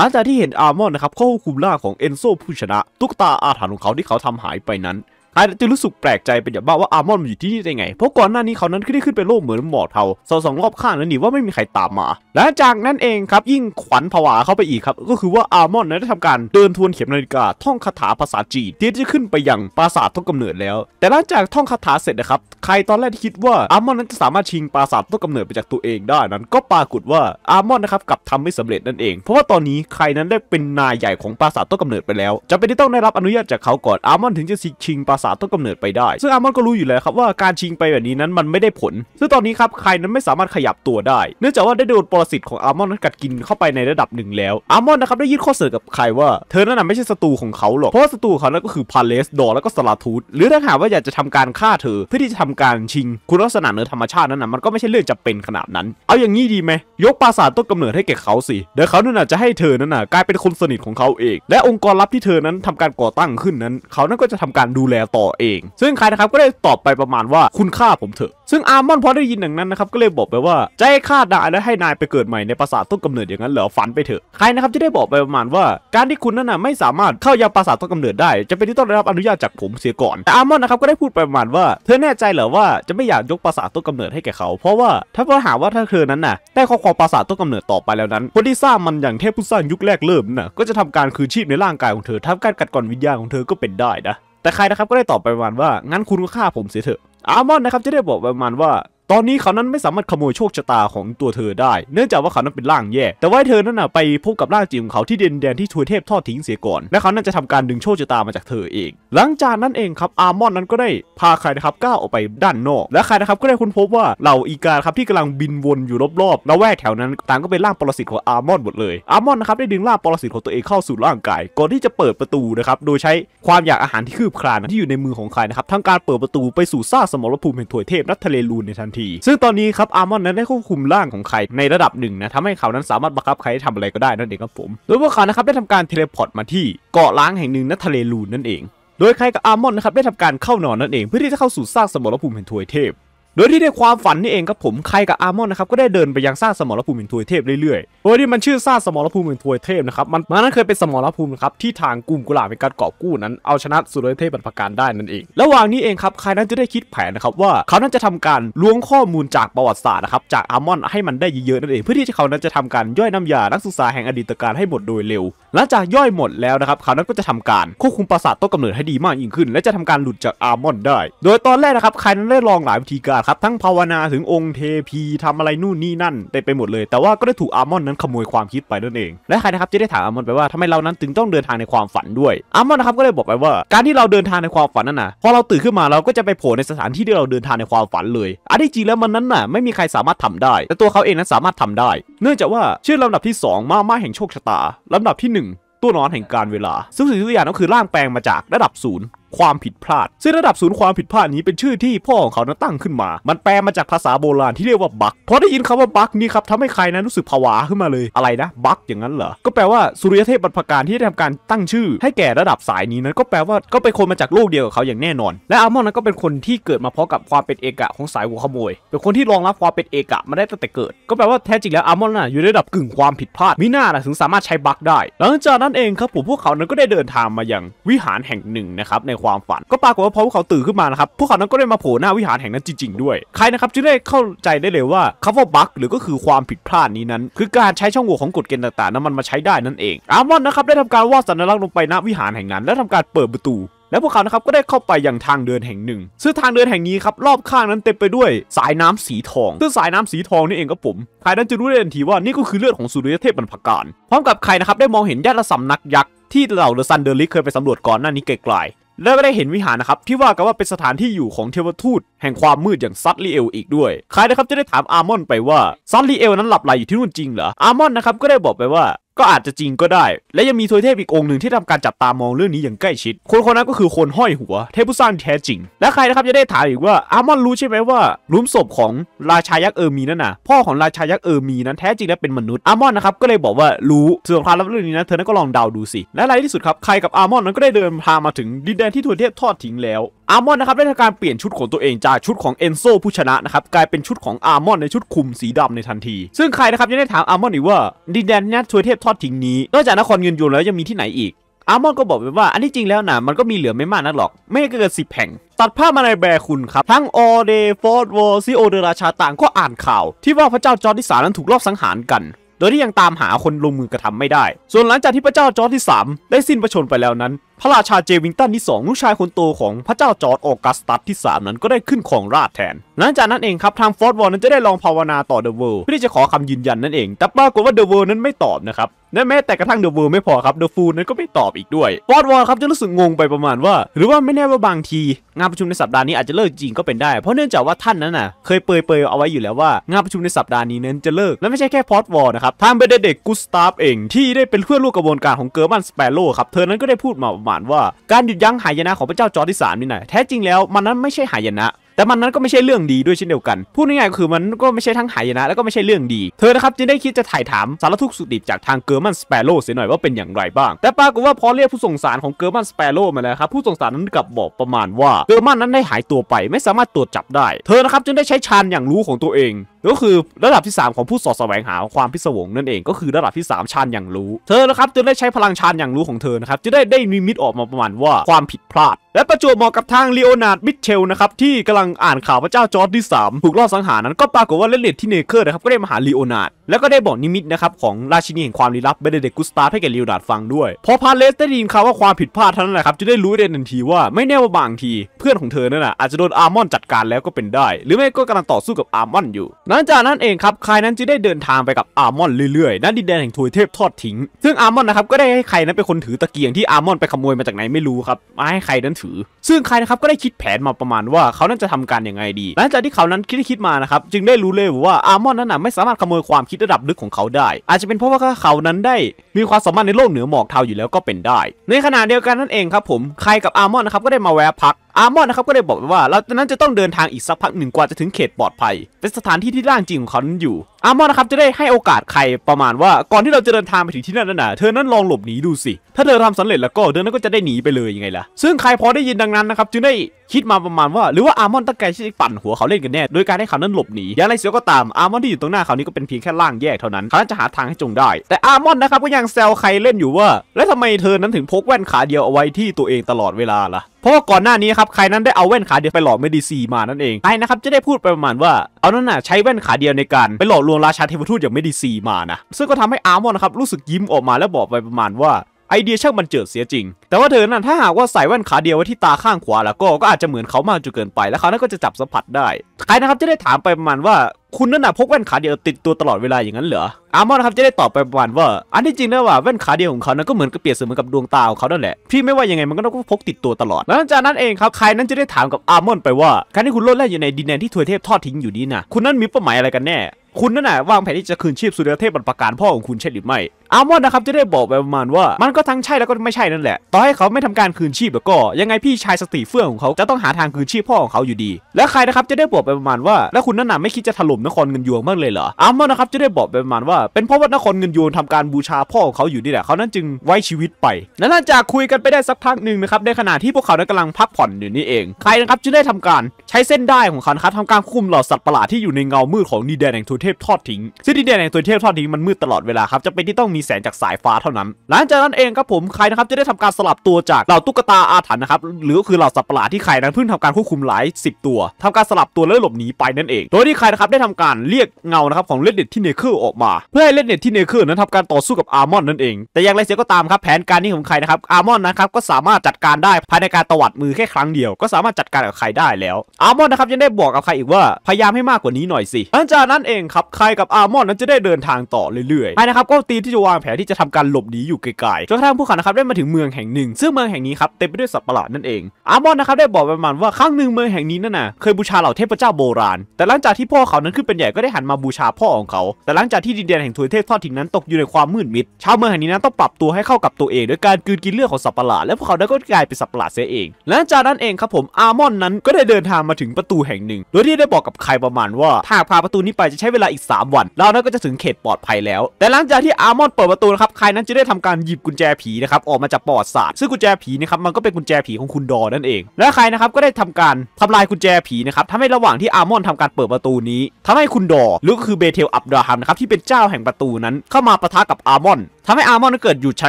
หลังจากที่เห็นอาร์มอนนะครับเข้าควบคุมล่าของเอนโซผู้ชนะ ตุ๊กตาอาถรรพ์ของเขาที่เขาทำหายไปนั้นคายจึงรู้สึกแปลกใจเป็นอย่างมากว่าอาร์มอนมันอยู่ที่นี่ได้ไง เพราะก่อนหน้านี้เขานั้นได้ขึ้นไปโลกเหมือนหมอกเทาสองสอง รอบข้างแล้วหนีว่าไม่มีใครตามมา และจากนั้นเองครับ ยิ่งขวัญผวาเข้าไปอีกครับ ก็คือว่าอาร์มอนนั้นได้ทำการเดินทวนเข็มนาฬิกาท่องคาถาภาษาจีนที่จะขึ้นไปยังปราสาทต้นกำเนิดแล้ว แต่หลังจากท่องคาถาเสร็จนะครับใครตอนแรกที่คิดว่าอาร์มอนนั้นจะสามารถชิงปราสาทต้นกำเนิดไปจากตัวเองได้นั้นก็ปรากฏว่าอาร์มอนนะครับกลับทำไม่สำเร็จนั่นเองเพราะว่าตอนนี้ใครนั้นได้เป็นนายใหญ่ของปราสาทต้นกำเนิดไปแล้วจะเป็นที่ต้องได้รับอนุญาตจากเขาก่อนอาร์มอนถึงจะชิงปราสาต้นกำเนิดไปได้ ซึ่งอามอนก็รู้อยู่แล้วครับว่าการชิงไปแบบนี้นั้นมันไม่ได้ผล ซึ่งตอนนี้ครับใครนั้นไม่สามารถขยับตัวได้เนื่องจากว่าได้โดนปรสิตของอามอนนั้นกัดกินเข้าไปในระดับหนึ่งแล้วอามอนนะครับได้ยื่นข้อเสนอกับใครว่าเธอนั้น่ะไม่ใช่ศัตรูของเขาหรอกเพราะศัตรูของเขานั้นก็คือพาเลสดอแล้วก็สลาทูธหรือถ้าหากว่าอยากจะทำการฆ่าเธอเพื่อที่จะทำการชิงคุณลักษณะเนือธรรมชาตินั้นน่ะมันก็ไม่ใช่เรื่องจำเป็นขนาดนั้นเอาอย่างนี้ดีไหมยกปราสาทต้นกำเนิดให้แก่เขาสิเดี๋ยวเขาเนี่ยจะให้เธอนั้นนะกลายเป็นคนสนิทของเขาเองและองค์กรลับที่เธอนั้นทำการก่อตั้งขึ้นนั้น เขานั้นก็จะทำการดูแลต่อเอง ซึ่งใครนะครับก็ได้ตอบไปประมาณว่าคุณฆ่าผมเถอะ ซึ่งอาร์มอนพอได้ยินอย่างนั้นนะครับก็เลยบอกไปว่าจะให้ฆ่าได้แล้วให้นายไปเกิดใหม่ในปราสาทต้นกำเนิดอย่างนั้นเหรอฝันไปเถอะใครนะครับที่ได้บอกไปประมาณว่าการที่คุณนั้นน่ะไม่สามารถเข้ายังปราสาทต้นกำเนิดได้จะเป็นที่ต้องได้รับอนุญาตจากผมเสียก่อน แต่อาร์มอนนะครับก็ได้พูดไปประมาณว่า เธอแน่ใจเหรอว่าจะไม่อยากยกปราสาทต้นกำเนิดให้แก่เขา เพราะว่าถ้าเราหาว่าถ้าเธอนั้นน่ะได้ครอบครองปราสาทต้นกำเนิดต่อไปแล้วนั้นคนที่สร้างมันอย่างเทพผู้สร้างยุคแรกเริ่มน่ะก็จะทำการคืนชีพในร่างกายของเธอทำการกัดก่อนวิญญาณของเธอก็เป็นได้นะแต่ใครนะครับก็ได้ตอบไปประมาณว่า งั้นคุณก็ฆ่าผมเสียเถอะ อาร์มอนนะครับจะได้บอกประมาณว่าตอนนี้เขานั้นไม่สามารถขโมยโชคชะตาของตัวเธอได้เนื่องจากว่าเขานั้นเป็นร่างแย่แต่ว่าเธอนั้นน่ะไปพบกับร่างจริงของเขาที่เดนแดนที่ทวยเทพทอดทิ้งเสียก่อนและเขานั้นจะทำการดึงโชคชะตามาจากเธอเองหลังจากนั้นเองครับอาร์มอนนั้นก็ได้พาใครนะครับก้าวออกไปด้านนอกและใครนะครับก็ได้ค้นพบว่าเหล่าอีกาครับที่กำลังบินวนอยู่รอบๆและแวกแถวนั้นต่างก็เป็นร่างปรสิตของอาร์มอนหมดเลยอาร์มอนนะครับได้ดึงร่างปรสิตของตัวเองเข้าสู่ร่างกายก่อนที่จะเปิดประตูนะครับโดยใช้ความอยากอาหารที่คืบคลานที่อยู่ในมือของใครนะครับทั้งการเปิดประตูไปสู่ซาสมรภูมิแห่งทวยเทพนัททะเลลูนในทันทีทีซึ่งตอนนี้ครับอาร์มอนนั้นได้ควบคุมร่างของใคร ในระดับหนึ่งนะทำให้เขานั้นสามารถบังคับใครทำอะไรก็ได้นั่นเองครับผมโดยพวกเขานะครับได้ทำการเทเลพอร์ตมาที่เกาะล้างแห่งหนึ่งณทะเลลูนนั่นเองโดยใครกับอาร์มอนนะครับได้ทำการเข้านอนนั่นเองเพื่อที่จะเข้าสู่ซากสมรภูมิแห่งทวยเทพโดยที่ในความฝันนี่เองครับผมใครกับอาร์มอนนะครับก็ได้เดินไปยังซาสมรภูมิ่งทวยเทพเรื่อยๆ โดยที่มันชื่อซาสมรภูมิ่งทวยเทพนะครับมันมันนั้นเคยเป็นสมรภูมิครับที่ทางกลุ่มกุหลาบในการกอบกู้นั้นเอาชนะสุรเทพบรรพการได้นั่นเอง ระหว่างนี้เองครับใครนั้นจะได้คิดแผนนะครับว่าเขานั้นจะทำการล้วงข้อมูลจากประวัติศาสตร์นะครับจากอาร์มอนให้มันได้เยอะๆนั่นเองเพื่อที่เขานั้นจะทำการย่อยน้ำยานักศึกษาแห่งอดีตการให้หมดโดยเร็วหลังจากย่อยหมดแล้วนะครับเขานั้นก็จะทำการควบคุมประสาทต้นกำเนิดให้ดีมากยิ่งขึ้น และจะทำการหลุดจากอาร์มอนได้ โดยตอนแรกนะครับใคนั้นได้ลองหลายวิธีการครับทั้งภาวนาถึงองค์เทพีทำอะไรนู่นนี่นั่นเต็มไปหมดเลย แต่ว่าก็ได้ถูกอาร์มอนนั้นขโมยความคิดไปนั่นเอง และใครนะครับจะได้ถามอาร์มอนไปว่าทำไมเรานั้นถึงต้องเดินทางในความฝันด้วยอาร์มอนนะครับก็เลยบอกไปว่า การที่เราเดินทางในความฝันนั้นนะพอเราตื่นขึ้นมาเราก็จะไปโผล่ในสถานที่ที่เราเดินทางในความฝันเลยอันที่จริงแล้วมันนั้นน่ะไม่มีใครสามารถทำได้ แต่ตัวเขาเองนั้นสามารถทำได้ เนื่องจากว่าชื่อลำดับที่ 2มาม่าแห่งโชคชะตาลำดับที่ 1 ตัวนอนแห่งการเวลา ซึ่งสิ่งทุกอย่างก็คือร่างแปลงมาจากระดับศูนย์ความผิดพลาด ซึ่งระดับศูนย์ความผิดพลาดนี้เป็นชื่อที่พ่อของเขานั้นตั้งขึ้นมา มันแปลมาจากภาษาโบราณ ที่เรียกว่าบักพอได้ยินคำว่าบักนี่ครับทำให้ใครนั้นรู้สึกผวาขึ้นมาเลยอะไรนะบักอย่างนั้นเหรอก็แปลว่าสุริยเทพบรรพการที่ได้ทำการตั้งชื่อ ให้แก่ระดับสายนี้นั้นก็แปลว่าก็เป็นคนมาจากโลกเดียวกับเขาอย่างแน่นอน และอาร์มอนนั้นก็เป็นคนที่เกิดมาพร้อมกับความเป็นเอกะของสายหัวขโมยเป็นคนที่รองรับความเป็นเอกะมาได้ตั้งแต่เกิด ก็แปลว่าแท้จริงแล้วอาร์มอนน่ะอยู่ในระดับกึ่งความผิดพลาดมิน่าถึงสามารถใช้บักได้ หลังจากนั้นเองครับผมพวกเขานั้นก็ได้เดินทางมายังวิหารแห่งหนึ่งนะครับใความฝันก็ปรากฏว่าพอพวกเขาตื่นขึ้นมานะครับ พวกเขานั้นก็ได้มาโผล่หน้าวิหารแห่งนั้นจริงๆ ด้วย ใครนะครับจึงได้เข้าใจได้เลยว่าคำว่าบั๊กหรือก็คือความผิดพลาดนี้นั้นคือการใช้ช่องโหว่ของกฎเกณฑ์ต่างๆนั้นมันมาใช้ได้นั่นเอง อาร์มอนนะครับได้ทำการวาดสัญลักษณ์ลงไปณวิหารแห่งนั้นและทำการเปิดประตู และพวกเขานะครับก็ได้เข้าไปยังทางเดินแห่งหนึ่งซึ่งทางเดินแห่งนี้ครับรอบข้างนั้นเต็มไปด้วย สายน้ำสีทอง ซึ่งสายน้ำสีทองนี่เองก็ผมใครนั้นจะรู้ได้ทันทีว่านี่ก็คือเลือดของสุริยเทพบรรพการพร้อมกับใครนะครับได้มองเห็นญาติสานักยักษ์ที่เหล่าเดอะซันเดอร์ลิกเคยไปสารวจก่อนหน้านี้ไกลและก็ได้เห็นวิหารนะครับ ที่ว่ากันว่าเป็นสถานที่อยู่ของเทวทูต แห่งความมืดอย่างซัตลีเอลอีกด้วย ใครนะครับจะได้ถามอาร์มอน ไปว่าซัตลีเอลนั้นหลับไหลอยู่ที่นู่นจริงเหรอ อาร์มอนนะครับก็ได้บอกไปว่าก็อาจจะจริงก็ได้ และยังมีทวยเทพอีกองค์หนึ่งที่ทำการจับตามองเรื่องนี้อย่างใกล้ชิด คนคนนั้นก็คือคนห้อยหัวเทพผู้สร้างแท้จริง และใครนะครับจะได้ถามอีกว่าอามอนรู้ใช่ไหมว่าลุมศพของราชายักษ์เออร์มีนั่นน่ะพ่อของราชายักษ์เออร์มีนั้นแท้จริงแล้วเป็นมนุษย์ อามอนนะครับก็เลยบอกว่ารู้ส่วนความลับเรื่องนี้นะเธอนั้นก็ลองเดาดูสิและในที่สุดครับใครกับอามอนนั้นก็ได้เดินทางมาถึงดินแดนที่ทวยเทพทอดทิ้งแล้วอาร์มอนนะครับได้ทำการเปลี่ยนชุดของตัวเอง จากชุดของเอนโซผู้ชนะนะครับกลายเป็นชุดของอาร์มอนในชุดคลุมสีดำในทันที ซึ่งใครนะครับยังได้ถามอาร์มอนอีกว่าดินแดนนี้ทววเทพทอดทิ้งนี้นอกจากนครเงินยูนแล้ว ยังมีที่ไหนอีก อาร์มอนก็บอกไปว่าอันที่จริงแล้วนะมันก็มีเหลือไม่มากนักหรอก ไม่เกินสิบแห่ง ตัดภาพมาในแบร์คุณครับทั้งออเดฟอร์ดวอร์ซิโอเดราชาต่างก็อ่านข่าวที่ว่าพระเจ้าจอร์ดิสานั้นถูกลอบสังหารกันโดยที่ยังตามหาคนลงมือกระทำไม่ได้ ส่วนหลังจากที่พระเจ้าจอร์ดิสามได้สิ้นพระชนไปแล้วนั้นพระราชาเจวิงตันที่2ลูกชายคนโตของพระเจ้าจอร์ดออกัสตัสที่ 3 นั้นก็ได้ขึ้นของราชแทน หลังจากนั้นเองครับ ทางฟอร์ดวอลนั้นจะได้ลองภาวนาต่อเดอะเวิลด์เพื่อที่จะขอคำยืนยันนั่นเอง แต่ปรากฏว่าเดอะเวิลด์นั้นไม่ตอบนะครับและแม้แต่กระทั่งเดอะเวิลด์ไม่พอครับเดอะฟูลนั้นก็ไม่ตอบอีกด้วยฟอร์ดวอลครับจะรู้สึกงงไปประมาณว่าหรือว่าไม่แน่ว่าบางทีงานประชุมในสัปดาห์นี้อาจจะเลิกจริงก็เป็นได้เพราะเนื่องจากว่าท่านนั้นน่ะเคยเปยเปยเอาไว้อยู่แล้วว่างานประชุมในสัปดาห์นี้นั้นจะเลิกและไม่ใช่แค่ฟอร์ดวอลนะครับทางเบเดเด็กกุสตาฟเองที่ได้เป็นเพื่อนร่วมกระบวนการของเกอร์บันสเปโร่ครับเธอนั้นก็ได้พูดมาประมานว่าการหยุดยั้งหายนะของพระเจ้าจอร์ดิสานนี่นะแท้จริงแล้วมันนั้นไม่ใช่หายนะ แต่มันนั้นก็ไม่ใช่เรื่องดีด้วยเช่นเดียวกันพูดง่ายๆก็คือมันก็ไม่ใช่ทั้งหายนะ แล้วก็ไม่ใช่เรื่องดี เธอนะครับ จึงได้คิดจะถ่ายถามสารทุกสุดดิบจากทางเกอร์มันสเปโร่เสียหน่อยว่าเป็นอย่างไรบ้างแต่ปรากฏว่าพอเรียกผู้ส่งสารของเกอร์มันสเปโร่มาแล้วครับผู้ส่งสารนั้นกลับบอกประมาณว่าเกอร์มันนั้นได้หายตัวไปไม่สามารถตรวจจับได้ เธอนะครับจึงได้ใช้ชานอย่างรู้ของตัวเองก็คือ ระดับที่ 3 ของผู้สอดแสวงหาความพิศวงนั่นเองก็คือระดับที่ 3 ชาญอย่างรู้ เธอนะครับจะได้ใช้พลังชาญอย่างรู้ของเธอนะครับ จะได้ได้มีมิตออกมาประมาณว่าความผิดพลาด และประจวบเหมาะกับทางลีโอนาร์ดมิเชลนะครับ ที่กำลังอ่านข่าวพระเจ้าจอร์ดที่ 3 ถูกลอบสังหารนั้น ก็ปรากฏว่าเลนเลตที่เนเกอร์นะครับก็ได้มาหาลีโอนาร์ดแล้วก็ได้บอกนิมิตนะครับของราชินีแห่งความลี้ลับเบเดเดกุสตาให้แก่ลีโอนาร์ดฟังด้วยพอพาเลสได้ยินข่าวว่าความผิดพลาดท่านั้นแหละครับจะได้รู้ได้ทันทีว่าไม่แน่ว่าบางที เพื่อนของเธอนั่นแหะอาจจะโดนอาร์มอนจัดการแล้วก็เป็นได้ หรือไม่ก็กำลังต่อสู้กับอาร์มอนอยู่ัลังจากนั้นเองครับคายนั้นจึงได้เดินทางไปกับอาร์มอนเรื่อยๆนั่นดินแดนแห่งทวยเทพทอดทิ้งซึ่งอาร์มอนนะครับก็ได้ให้ใครนั้นเป็นคนถือตะเกียงที่อาร์มอนไปขโมยมาจากไหนไม่รู้ครับมาให้ใครนั้นถือ ซึ่งใครนะครับก็ได้คิดแผนมาประมาณว่าเขานั้นจะทำการยังไงดี หลังจากที่เขานั้นคิดคิดมานะครับจึงได้รู้เลยว่าอาร์มอนนั้นไม่สามารถขโมยความคิดระดับลึกของเขาได้ อาจจะเป็นเพราะว่าเขานั้นได้มีความสามารถในโลกเหนือหมอกเทาอยู่แล้วก็เป็นได้ ในขณะเดียวกันนั่นเองครับผม ใครกับอาร์มอนนะครับก็ได้มาแวะพักอาร์มอนนะครับก็ได้บอกว่าเราจอนนั้นจะต้องเดินทางอีกสักพักหนึ่งกว่าจะถึงเขตปลอดภัย เป็นสถานที่ที่ร่างจริงของเขาอยู่อาร์มอนนะครับจะได้ให้โอกาสใครประมาณว่าก่อนที่เราจะเดินทางไปถึงที่นั่นน่ะเธอนั้นลองหลบหนีดูสิถ้าเธอทำสำเร็จแล้วก็เธอนั้นก็จะได้หนีไปเลยยังไงล่ะซึ่งใครพอได้ยินดังนั้นนะครับจึงได้คิดมาประมาณว่าหรือว่าอาร์มอนตั้งใจที่จะปั่นหัวเขาเล่นกันแน่โดยการให้เขานั้นหลบหนีอย่างไรเสียก็ตามอาร์มอน ที่อยู่ตรงหน้าเขานี้ก็เป็นเพียงแค่ร่างแยกเท่านั้นเขาจะหาทางให้จงได้ แต่อาร์มอนนะครับก็ยังแซวใครเล่นอยู่ว่า แล้วทำาไมเธอนั้นถึงพกแว่นขาเดียวเอาไว้ที่ตัวเองตลอดเวลาล่ะเพราะว่าก่อนหน้านี้ครับใครนั้นได้เอาแว่นขาเดียวไปหลอกเมดิซีมานั่นเองใครนะครับจะได้พูดไปประมาณว่าเอานั่นน่ะใช้แว่นขาเดียวในการไปหลอกลวงราชาเทวทูตอย่างไมดีซีมานะ ซึ่งก็ทำให้อาร์มอนนะครับ รู้สึกยิ้มออกมาแล้วบอกไปประมาณว่าไอเดียช่างมันเจิดเสียจริง แต่ว่าเธอนั้นถ้าหากว่าใส่แว่นขาเดียวไว้ที่ตาข้างขวาแล้วก็ก็อาจจะเหมือนเขามากจนเกินไปแล้วเขานั้นก็จะจับสัมผัสได้ ใครนะครับจะได้ถามไปประมาณว่าคุณนั่นน่ะพกแว่นขาเดียวติดตัวตลอดเวลาอย่างนั้นเหรอ อาร์มอนครับจะได้ตอบไปประมาณว่าอันที่จริงนะว่าแว่นขาเดียวของเขานั้นก็เหมือนกับเปรียบเสมือนกับดวงตาของเขานั่นแหละ พี่ไม่ว่ายังไงมันก็ต้องพกติดตัวตลอดแล้วจากนั้นเองครับใครนั้นจะได้ถามกับอาร์มอนไปว่าการที่คุณโลดแล่นอยู่ในดินแดนที่ทวยเทพทอดทิ้งอยู่นี้นะคุณนั้นมีเป้าหมายอะไรกันแน่ คุณนั่นน่ะวางแผนที่จะคืนชีพสุริยเทพบรรพการพ่อของคุณใช่หรือไม่อาร์มอนดนะครับ จะได้บอกไปประมาณว่ามันก็ทั้งใช่แล้วก็ไม่ใช่นั่นแหละ ต่อให้เขาไม่ทำการคืนชีพแล้วก็ ยังไงพี่ชายสติเฟื่องของเขาจะต้องหาทางคืนชีพพ่อของเขาอยู่ดี และใครนะครับจะได้บอกไปประมาณว่าแล้วคุณนั่นน่ะไม่คิดจะถล่มนครเงินยวงบ้างเลยเหรออาร์มอนดนะครับจะได้บอกไปประมาณว่าเป็นเพราะว่านครเงินยวงทำการบูชาพ่อของเขาอยู่นี่แหละเขานั้นจึงไว้ชีวิตไปและหลังจากคุยกันไปได้สักพักหนึ่งนะครับในขณะที่พวกเขานั้นกำลังพักผ่อนอยู่นี่เอง ใครนะครับจะได้ทำการใช้เส้นได้ของเขาครับทำการคุมเหล่าสัตว์ประหลาดที่อยู่ในเงามืดของดินแดนแห่งทูเทพทอดทิ้งซึ่งดินแดนแห่งทูเทพทอดทิ้งมันมืดตลอดเวลาครับจะเป็นที่ต้องมีแสงจากสายฟ้าเท่านั้น หลังจากนั้นเองครับผมใครนะครับจะได้ทำการสลับตัวจาก เหล่าตุ๊กตาอาถรรพ์นะครับ หรือก็คือเหล่าสัตว์ประหลาดที่ใครนั้นเพิ่งทำการควบคุมหลาย10 ตัว ทำการสลับตัวแล้วหลบหนีไปนั่นเองโดยที่ใครนะครับได้ทำการเรียกเงานะครับของเลดเด็ตที่เนเคร์ออกมา เพื่อให้เลดเด็ตที่เนเคร์นั้นทำการต่อสู้กับอาร์มอนนั่นเอง แต่อย่างไรเสียก็ตามครับแผนการนี้ของใครนะครับอาร์มอนนะครับก็สามารถจัดการได้ภายในการตวัดมือแค่ครั้งเดียวก็สามารถจัดการกับใครได้แล้วอาร์มอนนะครับยังได้บอกกับใครอีกว่าพยายามให้มากกว่านี้หน่อยสิหลังจากนั้นเองครับใครกับอาร์มอนนั้นจะได้เดินทางต่อเรื่อยๆใครนะครับก็ตีที่จะวางแผนที่จะทำการหลบหนีอยู่ไกลๆ จนกระทั่งพวกเขานะครับได้มาถึงเมืองแห่งหนึ่งซึ่งเมืองแห่งนี้ครับเต็มไปด้วยสัตว์ประหลาดนั่นเอง อาร์มอนนะครับได้บอกประมาณ ว่าครั้งหนึ่งเมืองแห่งนี้ นั่นน่ะเคยบูชาเหล่าเทพเจ้าโบราณ แต่หลังจากที่พ่อเขานั้นขึ้นเป็นใหญ่ก็ได้หันมาบูชาพ่อของเขา แต่หลังจากที่ดินแดนแห่งทวยเทพทอดทิ้งนั้นตกอยู่ในความมืดมิดชาวเมืองแห่งนี้นั้นต้องปรับตัวให้เข้ากับตัวเองด้วยการกืนกินเลือดของสัตว์ประหลาดและพวกเขาได้ก็กลายเป็นสัตว์ประหลาดเสียเอง หลังจากนั้นเองครับผมอาร์มอนนั้นก็ได้เดินทางมาถึงประตูแห่งหนึ่ง โดยที่ได้บอกกับใครประมาณว่า ถ้าาประตูนี้ไปจะใช้เวลาอีก3วัน เรานั้นก็จะถึงเขตปลอดภัยแล้วแต่หลังจากที่อาร์มอนเปิดประตูนะครับ ใครนั้นจะได้ทำการหยิบกุญแจผีนะครับ ออกมาจากปอดศาสตร์ซึ่งกุญแจผีนะครับ มันก็เป็นกุญแจผีของคุณดอนั่นเอง และใครนะครับ ก็ได้ทำการทำลายกุญแจผีนะครับทำให้ระหว่างที่อาร์มอนทำการเปิดประตูนี้ ทำให้คุณดอหรือก็คือเบเทล อับดาฮัมนะครับ ที่เป็นเจ้าแห่งประตูนั้น เข้ามาปะทะกับอาร์มอนทำให้อาร์มอน เกิดหยุดชะ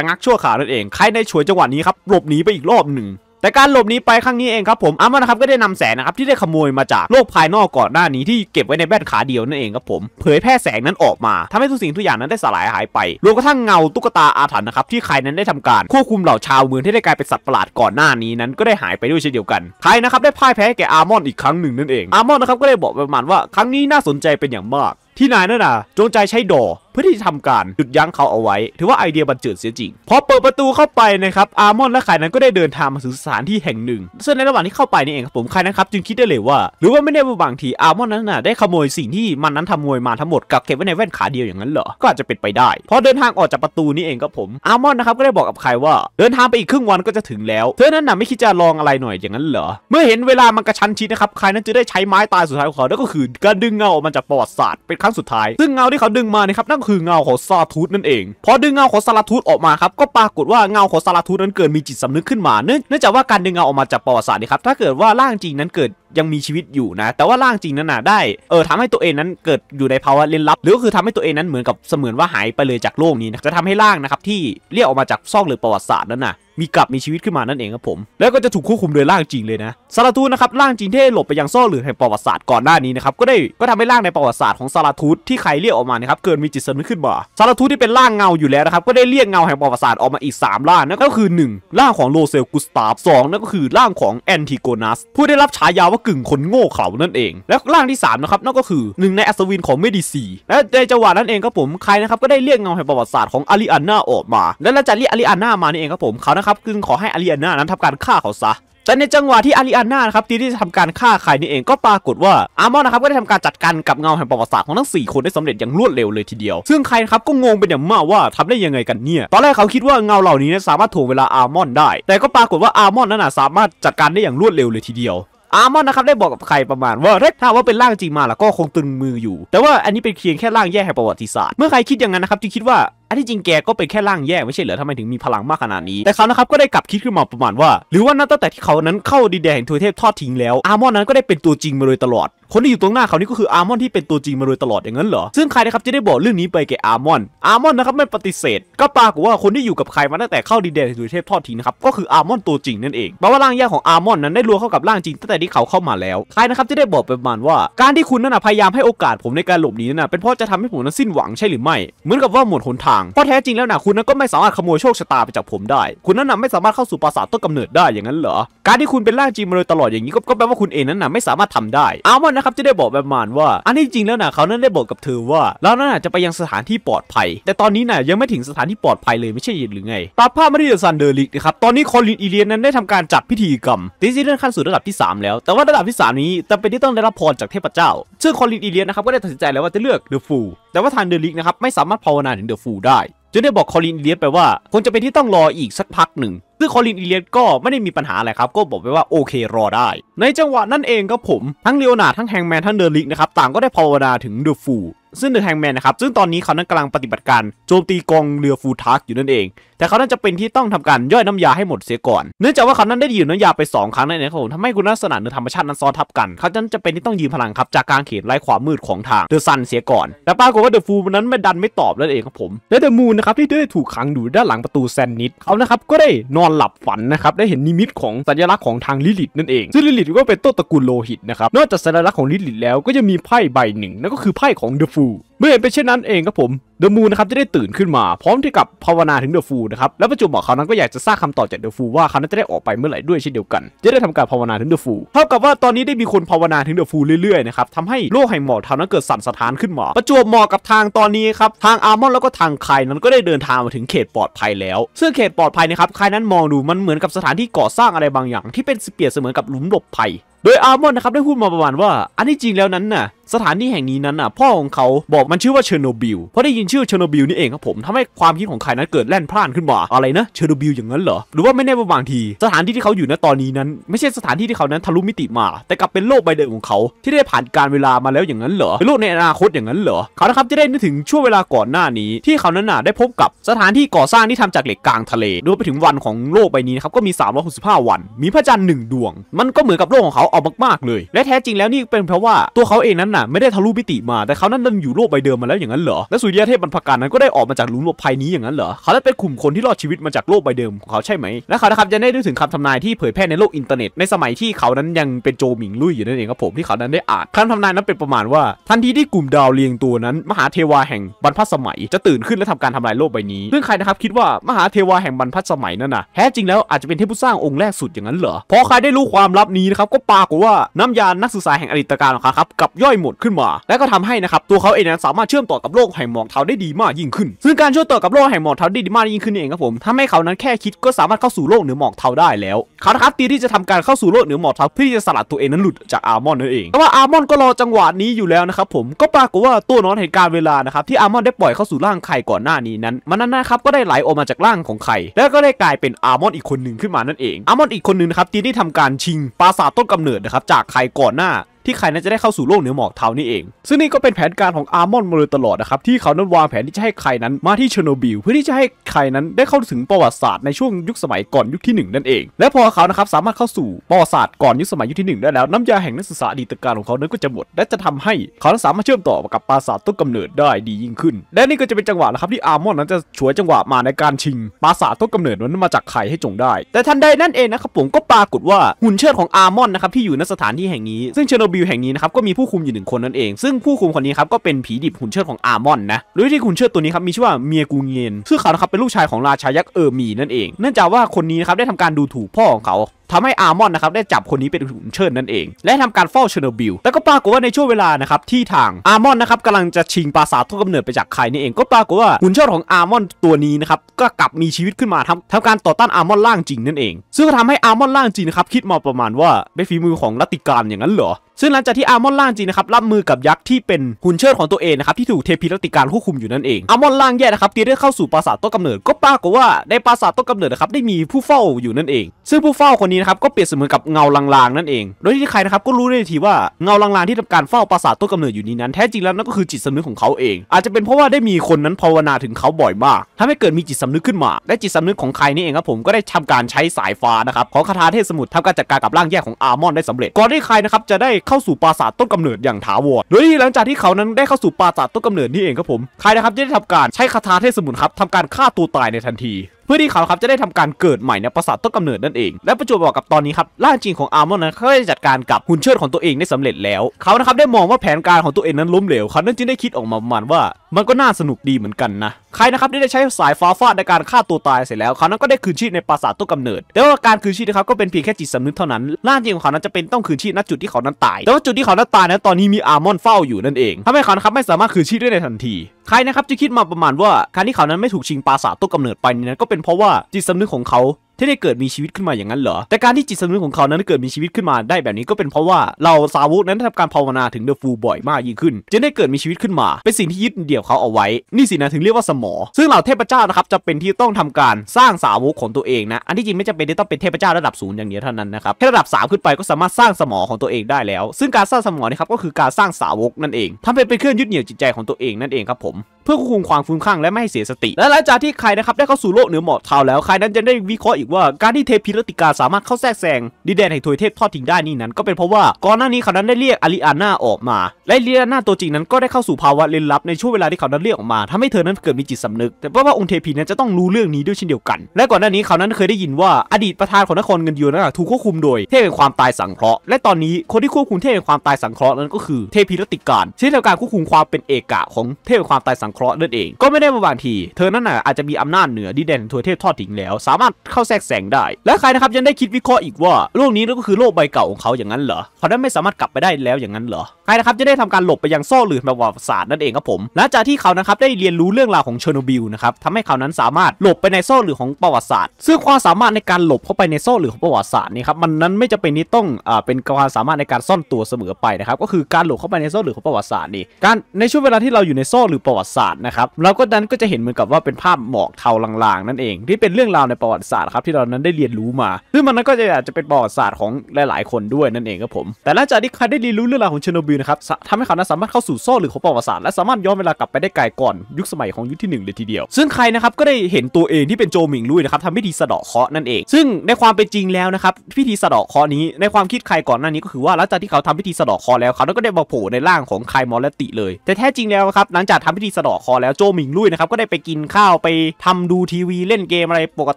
งักชั่วขาวนั่นเอง ใครในช่วยจังหวะนี้ครับ หลบหนีไปอีกรอบหนึ่งแต่การหลบหนีไปครั้งนี้เองครับผม อามานะครับก็ได้นำแสงนะครับที่ได้ขโมยมาจากโลกภายนอกก่อนหน้านี้ที่เก็บไว้ในแวนขาเดียวนั่นเองครับผมเผยแพร่แสงนั้นออกมา ทำให้ทุกสิ่งทุกอย่างนั้นได้สลายหายไป รวมกระทั่งเงาตุ๊กตาอาถรรพ์นะครับที่ใครนั้นได้ทำการควบคุมเหล่าชาวเมืองที่ได้กลายเป็นสัตว์ประหลาดก่อนหน้านี้นั้นก็ได้หายไปด้วยเช่นเดียวกันใครนะครับได้พ่ายแพ้แก่อาร์มอนอีกครั้งหนึ่งนั่นเอง อาร์มอนนะครับก็ได้บอกประมาณว่า ครั้งนี้น่าสนใจเป็นอย่างมาก ที่นายนั่นน่ะจงใจใช้ดอเพื่อที่จะทำการหยุดยั้งเขาเอาไว้ ถือว่าไอเดียบันเจิดเสียจริงพอ เปิดประตูเข้าไปนะครับอาร์มอน และใครนั้นก็ได้เดินทางมาถึงสถานที่แห่งหนึ่งซึ่งในระหว่างที่เข้าไปนี่เองครับผมใครนะครับจึงคิดได้เลยว่า หรือว่าไม่ได้บางทีอาร์มอนนั้นน่ะได้ขโมยสิ่งที่มันนั้นทำมวยมาทั้งหมดกับเก็บไว้ในแว่นขาเดียวอย่างนั้นเหรอก็อาจจะเป็นไปได้ พอเดินทางออกจากประตูนี่เองครับผมอาร์มอนนะครับก็ได้บอกกับใครว่า เดินทางไปอีกครึ่งวันก็จะถึงแล้ว เธอนั้นน่ะไม่คิดจะลองอะไรหน่อยอย่างนั้นเหรอเมื่อเห็นเวลามันกระชั้นชิดนะครับใครนั้นจะได้ใช้ไม้ตายสุดท้ายของเขาแล้วก็คือการดึงเงาออกมาจากประวัติศาสตร์เป็นครั้งสุดท้าย ซึ่งเงาที่เขาดึงมานะครับนั่น็คือเงาของซาทูธนั่นเอง พอดึงเงาของซาลาทูธออกมาครับ ก็ปรากฏว่าเงาของซาทูธนั้นเกิดมีจิตสำนึกขึ้นมาเนื่องจากว่าการดึงเงาออกมาจากประวัติศาสตร์นี่ครับ ถ้าเกิดว่าร่างจริงนั้นเกิดยังมีชีวิตอยู่นะ แต่ว่าร่างจริงนั้นนะได้เออทำให้ตัวเองนั้นเกิดอยู่ในภาวะเล่นลับหรือก็คือทำให้ตัวเองนั้นเหมือนกับเสมือนว่าหายไปเลยจากโลกนี้นะจะทำให้ร่างนะครับที่เรียกออกมาจากซอกหรือประวัติศาสตร์นั้นนะมีกลับมีชีวิตขึ้นมานั่นเองครับผม แล้วก็จะถูกควบคุมโดยร่างจริงเลยนะซาลาทูธนะครับร่างจริงที่หลบไปยังซ่อหลือแห่งประวัติศาสตร์ก่อนหน้านี้นะครับก็ได้ก็ทำให้ร่างในประวัติศาสตร์ของซาลาทูธที่ใครเรียกออกมานะครับเกิดมีจิตสำนึกขึ้นมาซาลาทูธที่เป็นร่างเงาอยู่แล้วนะครับก็ได้เรียกเงาแห่งประวัติศาสตร์ออกมาอีก 3ร่างนั่นก็คือ1ร่างของโลเซลกุสตาฟงนั่นก็คือร่างของแอนติโกนัสผู้ได้รับฉายาว่ากึ่งคนโง่เขานั่นเอง และร่างที่ 3นะครับนั่นก็คือหนึ่งในอัศวินของเมดิซี และในจังหวะนั้นเองครับผมใครนะครับก็ได้เรียกเงาแห่งประวัติศาสตร์ของอาริอาน่าออกมา และหลังจากเรียกอาริอาน่ามานี่เองครับผมเขานะครับกึงขอให้อาริอาน่านั้นทำการฆ่าเขาซะแต่ในจังหวะที่อาริอาน่าครับที่ได้ทำการฆ่าใครนี่เองก็ปรากฏว่าอาร์มอนนะครับก็ได้ทำการจัดการกับเงาแห่งประวัติศาสตร์ของทั้ง4 คนได้สำเร็จอย่างรวดเร็วเลยทีเดียว ซึ่งใครครับก็งงเป็นอย่างมากว่าทำได้ยังไงกันเนี่ยตอนแรกเขาคิดว่าเงาเหล่านี้สามารถถ่วงเวลาอาร์มอนได้ แต่ก็ปรากฏว่าอาร์มอนนั้นสามารถจัดการได้อย่างรวดเร็วเลยทีเดียวอาร์มอนนะครับได้บอกกับใครประมาณว่าถ้าว่าเป็นร่างจริงมาล่ะก็คงตึงมืออยู่ แต่ว่าอันนี้เป็นเพียงแค่ร่างแย่แห่งประวัติศาสตร์เมื่อใครคิดอย่างนั้นนะครับจึงคิดว่าอันที่จริงแกก็เป็นแค่ร่างแย่ไม่ใช่เหรอ ทำไมถึงมีพลังมากขนาดนี้ แต่เขานะครับก็ได้กลับคิดขึ้นมาประมาณว่า หรือว่านับตั้งแต่ที่เขานั้นเข้าดินแดนแห่งทวยเทพทอดทิ้งแล้ว อาร์มอนนั้นก็ได้เป็นตัวจริงมาโดยตลอด คนที่อยู่ตรงหน้าเขานี่ก็คืออาร์มอน ที่เป็นตัวจริงมาโดยตลอดอย่างนั้นเหรอ ซึ่งใครนะครับจะได้บอกเรื่องนี้ไปแกอาร์มอน อาร์มอนนะครับไม่ปฏิเสธ ก็ปากว่าคนที่อยู่กับใครมาตั้งแต่เข้าดินแดนแห่งทวยเทพทอดทิ้งนะครับ ก็คืออามอนตัวจริงนั่นเองแปลว่าร่างแย่ของอามอนนั้นได้รวมเข้ากับร่างจริงตั้งแต่ที่เขาเข้ามาแล้วใครนะครับจะได้บอกประมาณว่า การที่คุณนันพยายามให้โอกาสผมในการหลบหนีนันเป็นเพราะจะทำให้ผมนั้นสิ้นหวังใช่หรือไม่เหมือนกับว่าหมดหนทางังเพราะแท้ จริงแล้วนะคุณนั้นก็ไม่สามารถขโมยโชคชะตาไปจากผมได้ คุณนั้นนะไม่สามารถเข้าสู่ปราสาทต้นกำเนิดได้อย่างนั้นเหรอการที่คุณเป็นร่างจริงมาโดยตลอดอย่างนี้ก็แปลว่าคุณเองนั้นนะไม่สามารถทำได้ เอาว่านะครับจะได้บอกแบบมานว่า อันนี้จริงแล้วนะเขานั้นได้บอกกับเธอว่าเรานั้นจะไปยังสถานที่ปลอดภัย แต่ตอนนี้นะยังไม่ถึงสถานที่ปลอดภัยเลยไม่ใช่หรือไงตัดภาพมาที่เดอะซันเดอร์ลิกนะครับตอนนี้คอลินอีเลียนนั้นได้ทำการจัดพิธีกรรมตีซีเอนขั้นสูดระดับที่ 3 แล้ว แต่ว่าระดับที่3นี้จำเป็นที่ต้องได้รับพรจากเทพเจ้าซึ่งคอลินอีเลียนนะครับก็ได้ตัดสินใจแล้วว่าจะเลือกเดอะฟูลแต่ว่าทางเดลิกนะครับไม่สามารถภาวนาถึงเดอะฟูลได้ จึงได้บอกคอลินอีเลียนไปว่าคงจะเป็นที่ต้องรออีกสักพักหนึ่ง ซึ่งคอลินอีเลียนก็ไม่ได้มีปัญหาอะไรครับ ก็บอกไปว่าโอเครอได้ ในจังหวะนั่นเองก็ผมทั้งเลโอนาทั้งแฮงแมนทั้งเดลิกนะครับต่างก็ได้ภาวนาถึงเดอะฟูลซึ่งเดอะแฮงแมนนะครับซึ่งตอนนี้เขานั้นกำลังปฏิบัติการโจมตีกองเรือฟูทักอยู่นั่นเองแต่เขาน้นจะเป็นที่ต้องทำการ ย่อยน้ำยาให้หมดเสียก่อน เนื่องจากว่าเขานั้นได้ยืมน้ำยาไป2ครั้งในนี้ครับผมทำให้คุณลักษณะเนื้อธรรมชาตินั้นซ้อนทับกัน เขาจึงจะเป็นที่ต้องยืมพลังครับ จากการเขตไล่ความมืดของทางเดอะซันเสียก่อนแต่ปรากฏว่าเดอะฟูลนนั้นไม่ดันไม่ตอบนั่นเองครับผม และเดอะมูนนะครับที่ได้ถูกขังอยู่ด้านหลังประตูแซนนิดเขานะครับก็ได้นอนหลับฝันนะครับได้เห็นนิมิตของสัญลักษณ์ของทางลิลิตนั่นเอง ซึ่งลิลิตก็เป็นต้นตระกูลโลหิตนะครับ นอกจากสัญลักษณ์ของลิลิตแล้วก็จะมีไพ่ใบหนึ่งนั่นก็คือไพ่ของเดอะฟูเมื่อเป็นเช่นนั้นเองครับผมเดอะมูนนะครับจะได้ตื่นขึ้นมาพร้อมที่กับภาวนาถึงเดอะฟูนะครับและประจุบอกเขานั้นก็อยากจะทราบคำตอบจากเดอะฟู ว่าเขานั้นจะได้ออกไปเมื่อไหร่ด้วยเช่นเดียวกันจะได้ทำการภาวนาถึงเดอะฟูเท่ากับว่าตอนนี้ได้มีคนภาวนาถึงเดอะฟูเรื่อยๆนะครับทำให้โลกแห่งหมอกเท่านั้นเกิดสั่นสะท้านขึ้นมา ประจวบเหมาะกับทางตอนนี้ครับทางอาร์มอนแล้วก็ทางไคนั้นก็ได้เดินทางมาถึงเขตปลอดภัยแล้วซึ่งเขตปลอดภัยนะครับไคนั้นมองดูมันเหมือนกับสถานที่ก่อสร้างอะไรบางอย่าง ที่เป็นเปรียบเสมือนกับหลุมหลบภัยโดย อาร์มอนนะครับได้พูดมาประมาณว่าอันที่จริงแล้วนั้นน่ะสถานที่แห่งนี้นั้นน่ะพ่อของเขาบอกมันชื่อว่าเชอร์โนบิลเพราะได้ยินชื่อเชอร์โนบิลนี่เองครับผมทำให้ความคิดของใครนั้นเกิดแล่นพล่านขึ้นมาอะไรนะเชอร์โนบิลอย่างนั้นเหรอหรือว่าไม่แน่บางที สถานที่ที่เขาอยู่ณตอนนี้นั้น ไม่ใช่สถานที่ที่เขานั้นทะลุมิติมา แต่กลับเป็นโลกใบเดิมของเขา ที่ได้ผ่านการเวลามาแล้วอย่างนั้นเหรอเป็นโลกในอนาคตอย่างนั้นเหรอเขานะครับจะได้นึกถึงช่วงเวลาก่อนหน้านี้ที่เขานั้นน่ะ ได้พบกับสถานที่ก่อสร้างที่ทำจากเหล็กกลางทะเลรวมไปถึงวันของโลกใบนี้นะครับก็มี 365 วัน มีพระจันทร์1ดวงมันก็เหมือนกับโลกของเขาออกมาก ๆ เลย และแท้จริงแล้วนี่เป็นเพราะว่าตัวเขาเองนั้นน่ะไม่ได้ทะลุมิติมาแต่เขานั้นดันอยู่ โลกใบเดิมมาแล้วอย่างนั้นเหรอ และสุริยเทพบรรพการนั้นก็ได้ออกมาจากหลุมหลบภัยนี้อย่างนั้นเหรอเขาได้เป็นกลุ่มคนที่รอดชีวิตมาจากโลกใบเดิมของเขาใช่ไหมและเขานะครับจะได้้วยถึงคำทำนายที่เผยแพร่ในโลกอินเทอร์เน็ตในสมัยที่เขานั้นยังเป็นโจหมิงลุยอยู่นั่นเองครับผมที่เขานั้นได้อ่านคำทำนายนั้นเป็นประมาณว่าทันทีที่กลุ่มดาวเรียงตัวนั้น มหาเทวาแห่งบรรพสมัย จะตื่นขึ้นและทำการทำลายโลกใบนี้ซึ่งใครนะครับคิดว่ามหาเทวาแห่งบรรพสมัยนั่นน่ะแท้จริงแล้วอาจจะเป็นเทพผู้สร้างองค์แรกสุดอย่างนั้นเหรอพอใครได้รู้ความลับนี้นะครับก็ปารากฏว่าน้ำยานักศึกษาแห่งอดีตการของเขาครับกับย่อยหมดขึ้นมา และก็ทำให้นะครับตัวเขาเองนั้นสามารถเชื่อมต่อกับโลกแห่งหมอกเทาได้ดีมากยิ่งขึ้นซึ่งการเชื่อมต่อกับโลกแห่งหมอกเทาได้ดีมากยิ่งขึ้นเองครับผมทำให้เขานั้นแค่คิดก็สามารถเข้าสู่โลกเหนือหมอกเทาได้แล้วเขาครับตีที่จะทำการเข้าสู่โลกเหนือหมอกเทาเพื่อที่จะสลัดตัวเองนั้นหลุดจากอาร์มอนนั่นเองแต่ว่าอาร์มอนก็รอจังหวะนี้อยู่แล้วนะครับผมก็ปรากฏว่าตัวน้องเหตุการณ์เวลานะครับที่อาร์มอนได้ปล่อยเข้าสู่ร่างไข่ก่อนหน้านี้นั้นมันนั้นนะครับก็ได้ไหลออกมาจากร่างของไข่แล้วก็ได้กลายเป็นอาร์มอนอีกคนหนึ่งขึ้นมานั่นเอง อาร์มอนอีกคนหนึ่งนะครับตีที่ทำการชิงปราสาทต้นกำเนิดนะครับจากใครก่อนหน้าที่ใครนั้นจะได้เข้าสู่โลกเหนือหมอกเทานี่เอง ซึ่งนี่ก็เป็นแผนการของอาร์มอนมาโดยตลอดนะครับที่เขานั้นวางแผนที่จะให้ใครนั้นมาที่เชอร์โนบิลเพื่อที่จะให้ใครนั้น ได้เข้าถึงประวัติศาสตร์ในช่วงยุคสมัยก่อนยุคที่1นั่นเอง และพอเขานะครับสามารถเข้าสู่ประวัติศาสตร์ก่อนยุคสมัยยุคที่ 1 ได้แล้วน้ำยาแห่งนักศึกษาอดีตการของเขานั้นก็จะหมด และจะทำให้ เขาสามารถเชื่อมต่อกับปราสาทต้นกำเนิดได้ดียิ่งขึ้น และนี่ก็จะเป็นจังหวะนะครับที่อาร์มอนนั้นจะฉวยจังหวะมาในการชิงปราสาทต้นกำเนิดนั้นมาจากใครให้จงได้ แต่ทันใดนั่นเองนะครับผมก็ปรากฏว่าหุ่นเชิดของอาร์มอนนะครับที่อยู่ณสถานที่แห่งนี้ซึ่งเชโนบิลแห่งนี้นะครับก็มีผู้คุมอยู่หนึ่งคนนั่นเอง ซึ่งผู้คุมคนนี้ครับก็เป็นผีดิบหุ่นเชิดของอาร์มอนนะโดยที่หุ่นเชิดตัวนี้ครับมีชื่อว่าเมียกูเงียนซึ่งเขาครับเป็นลูกชายของราชายักษ์เออร์มีนั่นเองเนื่องจากว่าคนนี้นะครับได้ทำการดูถูกพ่อของเขาทำให้อาร์มอนนะครับได้จับคนนี้เป็นหุ่นเชิดนั่นเอง และทำการเฝ้าเชอร์โนบิลแต่ก็ปรากฏว่าในช่วงเวลานะครับที่ทางอาร์มอนนะครับกำลังจะชิงปราสาททุกกำเนิดไปจากใครนี่เอง ก็ปรากฏว่าหุ่นเชิดของอาร์มอนตัวนี้นะครับก็กลับมีชีวิตขึ้นมาทำทำการต่อต้านอาร์มอน ล่างจริงนั่นเองซึ่งทำให้อาร์มอนล่างจริงนะครับคิดมาประมาณว่าเป็นฝีมือของลัติการอย่างนั้นเหรอซึ่งหลังจากที่อามอนล่างจริงนะครับรับมือกับยักษ์ที่เป็นหุ่นเชิดของตัวเองนะครับที่ถูกเทพีรติการควบคุมอยู่นั่นเอง อามอนล่างแย่นะครับที่ได้เข้าสู่ปราสาทต้นกำเนิดก็ปรากฏว่าในปราสาทต้นกำเนิดนะครับได้มีผู้เฝ้าอยู่นั่นเอง ซึ่งผู้เฝ้าคนนี้นะครับก็เปรียบเสมือนกับเงาลางๆนั่นเอง โดยที่ใครนะครับก็รู้ได้ทีว่าเงาลางๆที่ทำการเฝ้าปราสาทต้นกำเนิดอยู่นี้นั้น แท้จริงแล้วนั่นก็คือจิตสำนึกของเขาเอง อาจจะเป็นเพราะว่าได้มีคนนั้นภาวนาถึงเขาบ่อยมากทำให้เกิดมีจิตสำนึกขึ้นมาและจิตสำนึกของใครนี่เองครับผมก็ได้ทำการใช้สายฟ้านะครับของคาถาเทพสมุทรทำการจัดการกับร่างแยกของอามอนได้สำเร็จก่อนที่ใครนะครับจะได้เข้าสู่ปราสาทต้นกำเนิดอย่างถาวรโดยที่หลังจากที่เขานั้นได้เข้าสู่ปราสาทต้นกำเนิดนี่เองครับผม ใครนะครับจะได้ทำการใช้คาถาเทพสมุนครับทำการฆ่าตัวตายในทันทีพื่อที่เขาครับจะได้ทำการเกิดใหม่ในปราสาทต้นกำเนิดนั่นเองและประจวบเหมาะกับตอนนี้ครับล่าจริงของอาร์มอนนั้นเขาได้จัดการกับหุ่นเชิดของตัวเองได้สำเร็จแล้วเขานะครับได้มองว่าแผนการของตัวเองนั้นล้มเหลวเขานั่นจึงได้คิดออกมาประมาณว่า มันก็น่าสนุกดีเหมือนกันนะใครนะครับที่ได้ใช้สายฟ้าฟาดในการฆ่าตัวตายเสร็จแล้ว เขานั้นก็ได้คืนชีพในปราสาทต้นกำเนิด แต่ว่าการคืนชีพนะครับก็เป็นเพียงแค่จิตสำนึกเท่านั้นล่าจริงของเขานั้นจะเป็นต้องคืนชีพณจุดที่เขานั้นตาย แต่ว่าจุดที่เขานั้นตายนั้นตอนนี้มีอาร์มอนเฝ้าอยู่นั่นเองทำให้เขานะครับไม่สามารถคืนชีพได้ในทันที ใครนะครับจะคิดมาประมาณว่าการที่เขานั้นไม่ถูกชิงปราสาทต้นกำเนิดไปนั้นก็เป็นเพราะว่า จิตสำนึกของเขาที่ได้เกิดมีชีวิตขึ้นมาอย่างนั้นเหรอ แต่การที่จิตสำนึกของเขานั้นเกิดมีชีวิตขึ้นมาได้แบบนี้ก็เป็นเพราะว่าเราสาวกนั้นทำการภาวนาถึงเดอะฟูบ่อยมากยิ่งขึ้นจึงได้เกิดมีชีวิตขึ้นมาเป็นสิ่งที่ยึดเดี่ยวเขาเอาไว้นี่สินะถึงเรียกว่าสมอซึ่งเหล่าเทพเจ้านะครับจะเป็นที่ต้องทำการสร้างสาวกของตัวเองนะอันที่จริงไม่จำเป็นที่ต้องเป็นเทพเจ้าระดับศูนย์อย่างเดียวเท่านั้นนะครับแค่ระดับ3ขึ้นไปก็สามารถสร้างสมอของตัวเองได้แล้ว ซึ่งการสร้างสมอน่ครับก็คือการสร้างสาวกนั่นเองทำเป็นเครื่องยึดเหนี่ยวจิตใจของตัวเองนั่นเองครับผมเพื่อควบคุมความฟุ้งข้างและไม่ให้เสียสติ และหลังจากที่ใครนะครับได้เข้าสู่โลกเหนือหมอกเทาแล้วใครนั้นจะได้วิเคราะห์อีกว่าการที่เทพีรติกาสามารถเข้าแทรกแซงดินแดนแห่งถวยเทพทอดทิ้งได้นี่นั้นก็เป็นเพราะว่าก่อนหน้านี้เขานั้นได้เรียกอาริอาน่าออกมา และอาริอาน่าตัวจริงนั้นก็ได้เข้าสู่ภาวะเล่นลับในช่วงเวลาที่เขานั้นเรียกออกมา ทำให้เธอนั้นเกิดมีจิตสำนึก แต่ว่าองค์เทพีนั้นจะต้องรู้เรื่องนี้ด้วยเช่นเดียวกัน และก่อนหน้านี้เขานั้นเคยได้ยินว่าอดีตประธานของนครเงินยูนั้นถูกควบคุมโดยเทพแห่งความตายสังเคราะห์ และตอนนี้คนที่ควบคุมเทพแห่งความตายสังเคราะห์นั้น ก็คือเทพีรติการเช่นเดียวกันควบคุมความเป็นเอกะของเทพแห่งความตายสังเคราะห์นั่นเอง ก็ไม่ได้มาบางที เธอนั้นอาจจะมีอำนาจเหนือดินแดนถวยเทพทอดทิ้งแล้ว สามารถเข้าแกแสงได้ และใครนะครับยังได้คิดวิเคราะห์อีกว่าโลกนี้ก็คือโลกใบเก่าของเขาอย่างนั้นเหรอเขาได้ไม่สามารถกลับไปได้แล้วอย่างนั้นเหรอใครนะครับจะได้ทำการหลบไปยังซ่อหลืนประวัติศาสตร์นั่นเองครับผมหลังจากที่เขานะครับได้เรียนรู้เรื่องราวของเชอร์โนบิลนะครับทำให้เขานั้นสามารถหลบไปในซ่อหลืนของประวัติศาสตร์ ซึ่งความสามารถในการหลบเข้าไปในซ่อหลืนของประวัติศาสตร์นี่ครับมันนั้นไม่จะเป็นนี่ต้องอ่าเป็นความสามารถในการซ่อนตัวเสมอไปนะครับก็คือการหลบเข้าไปในซ่อหลืนของประวัติศาสตร์นี่การในช่วงเวลาที่เราอยู่ในซ่อหลือประวัติศาสตร์นะครับเราก็นั้นก็จะเห็นเหมือนกับว่าเป็นภาพหมอกเทาลางๆนั่นเองที่เป็นเรื่องราวในประวัติศาสตร์ครับที่เรานั้นได้เรียนรู้มา ซึ่งมันก็จะอาจจะเป็นประวัติศาสตร์ของหลาย ๆ คนด้วยนั่นเองครับผม แต่หลังจากที่เขาได้เรียนรู้เรื่องราวของเชอโนบิลนะครับทำให้เขานั้นสามารถเข้าสู่โซ่หรือของประวัติศาสตร์และสามารถย้อนเวลากลับไปได้ไกลก่อนยุคสมัยของยุคที่ 1 เลยทีเดียว ซึ่งใครนะครับก็ได้เห็นตัวเองที่เป็นโจหมิงลุยนะครับทำพิธีสะเดาะเคราะห์นั่นเอง ซึ่งในความเป็นจริงแล้วนะครับพิธีสะเดาะเคราะห์นี้ในความคิดใครก่อนหน้านี้ก็คือว่าหลังจากที่เขาทำพิธีสะเดาะเคราะห์แล้วเขาก็ได้มาโผล่ในร่างของไคมอลติเลย แต่แท้จริงแล้วครับหลังจากทำพิธีสะเดาะเคราะห์แล้วโจหมิงลุยนะครับก็ได้ไปกินข้าวไปทำดูทีวีเล่นเกมอะไรปก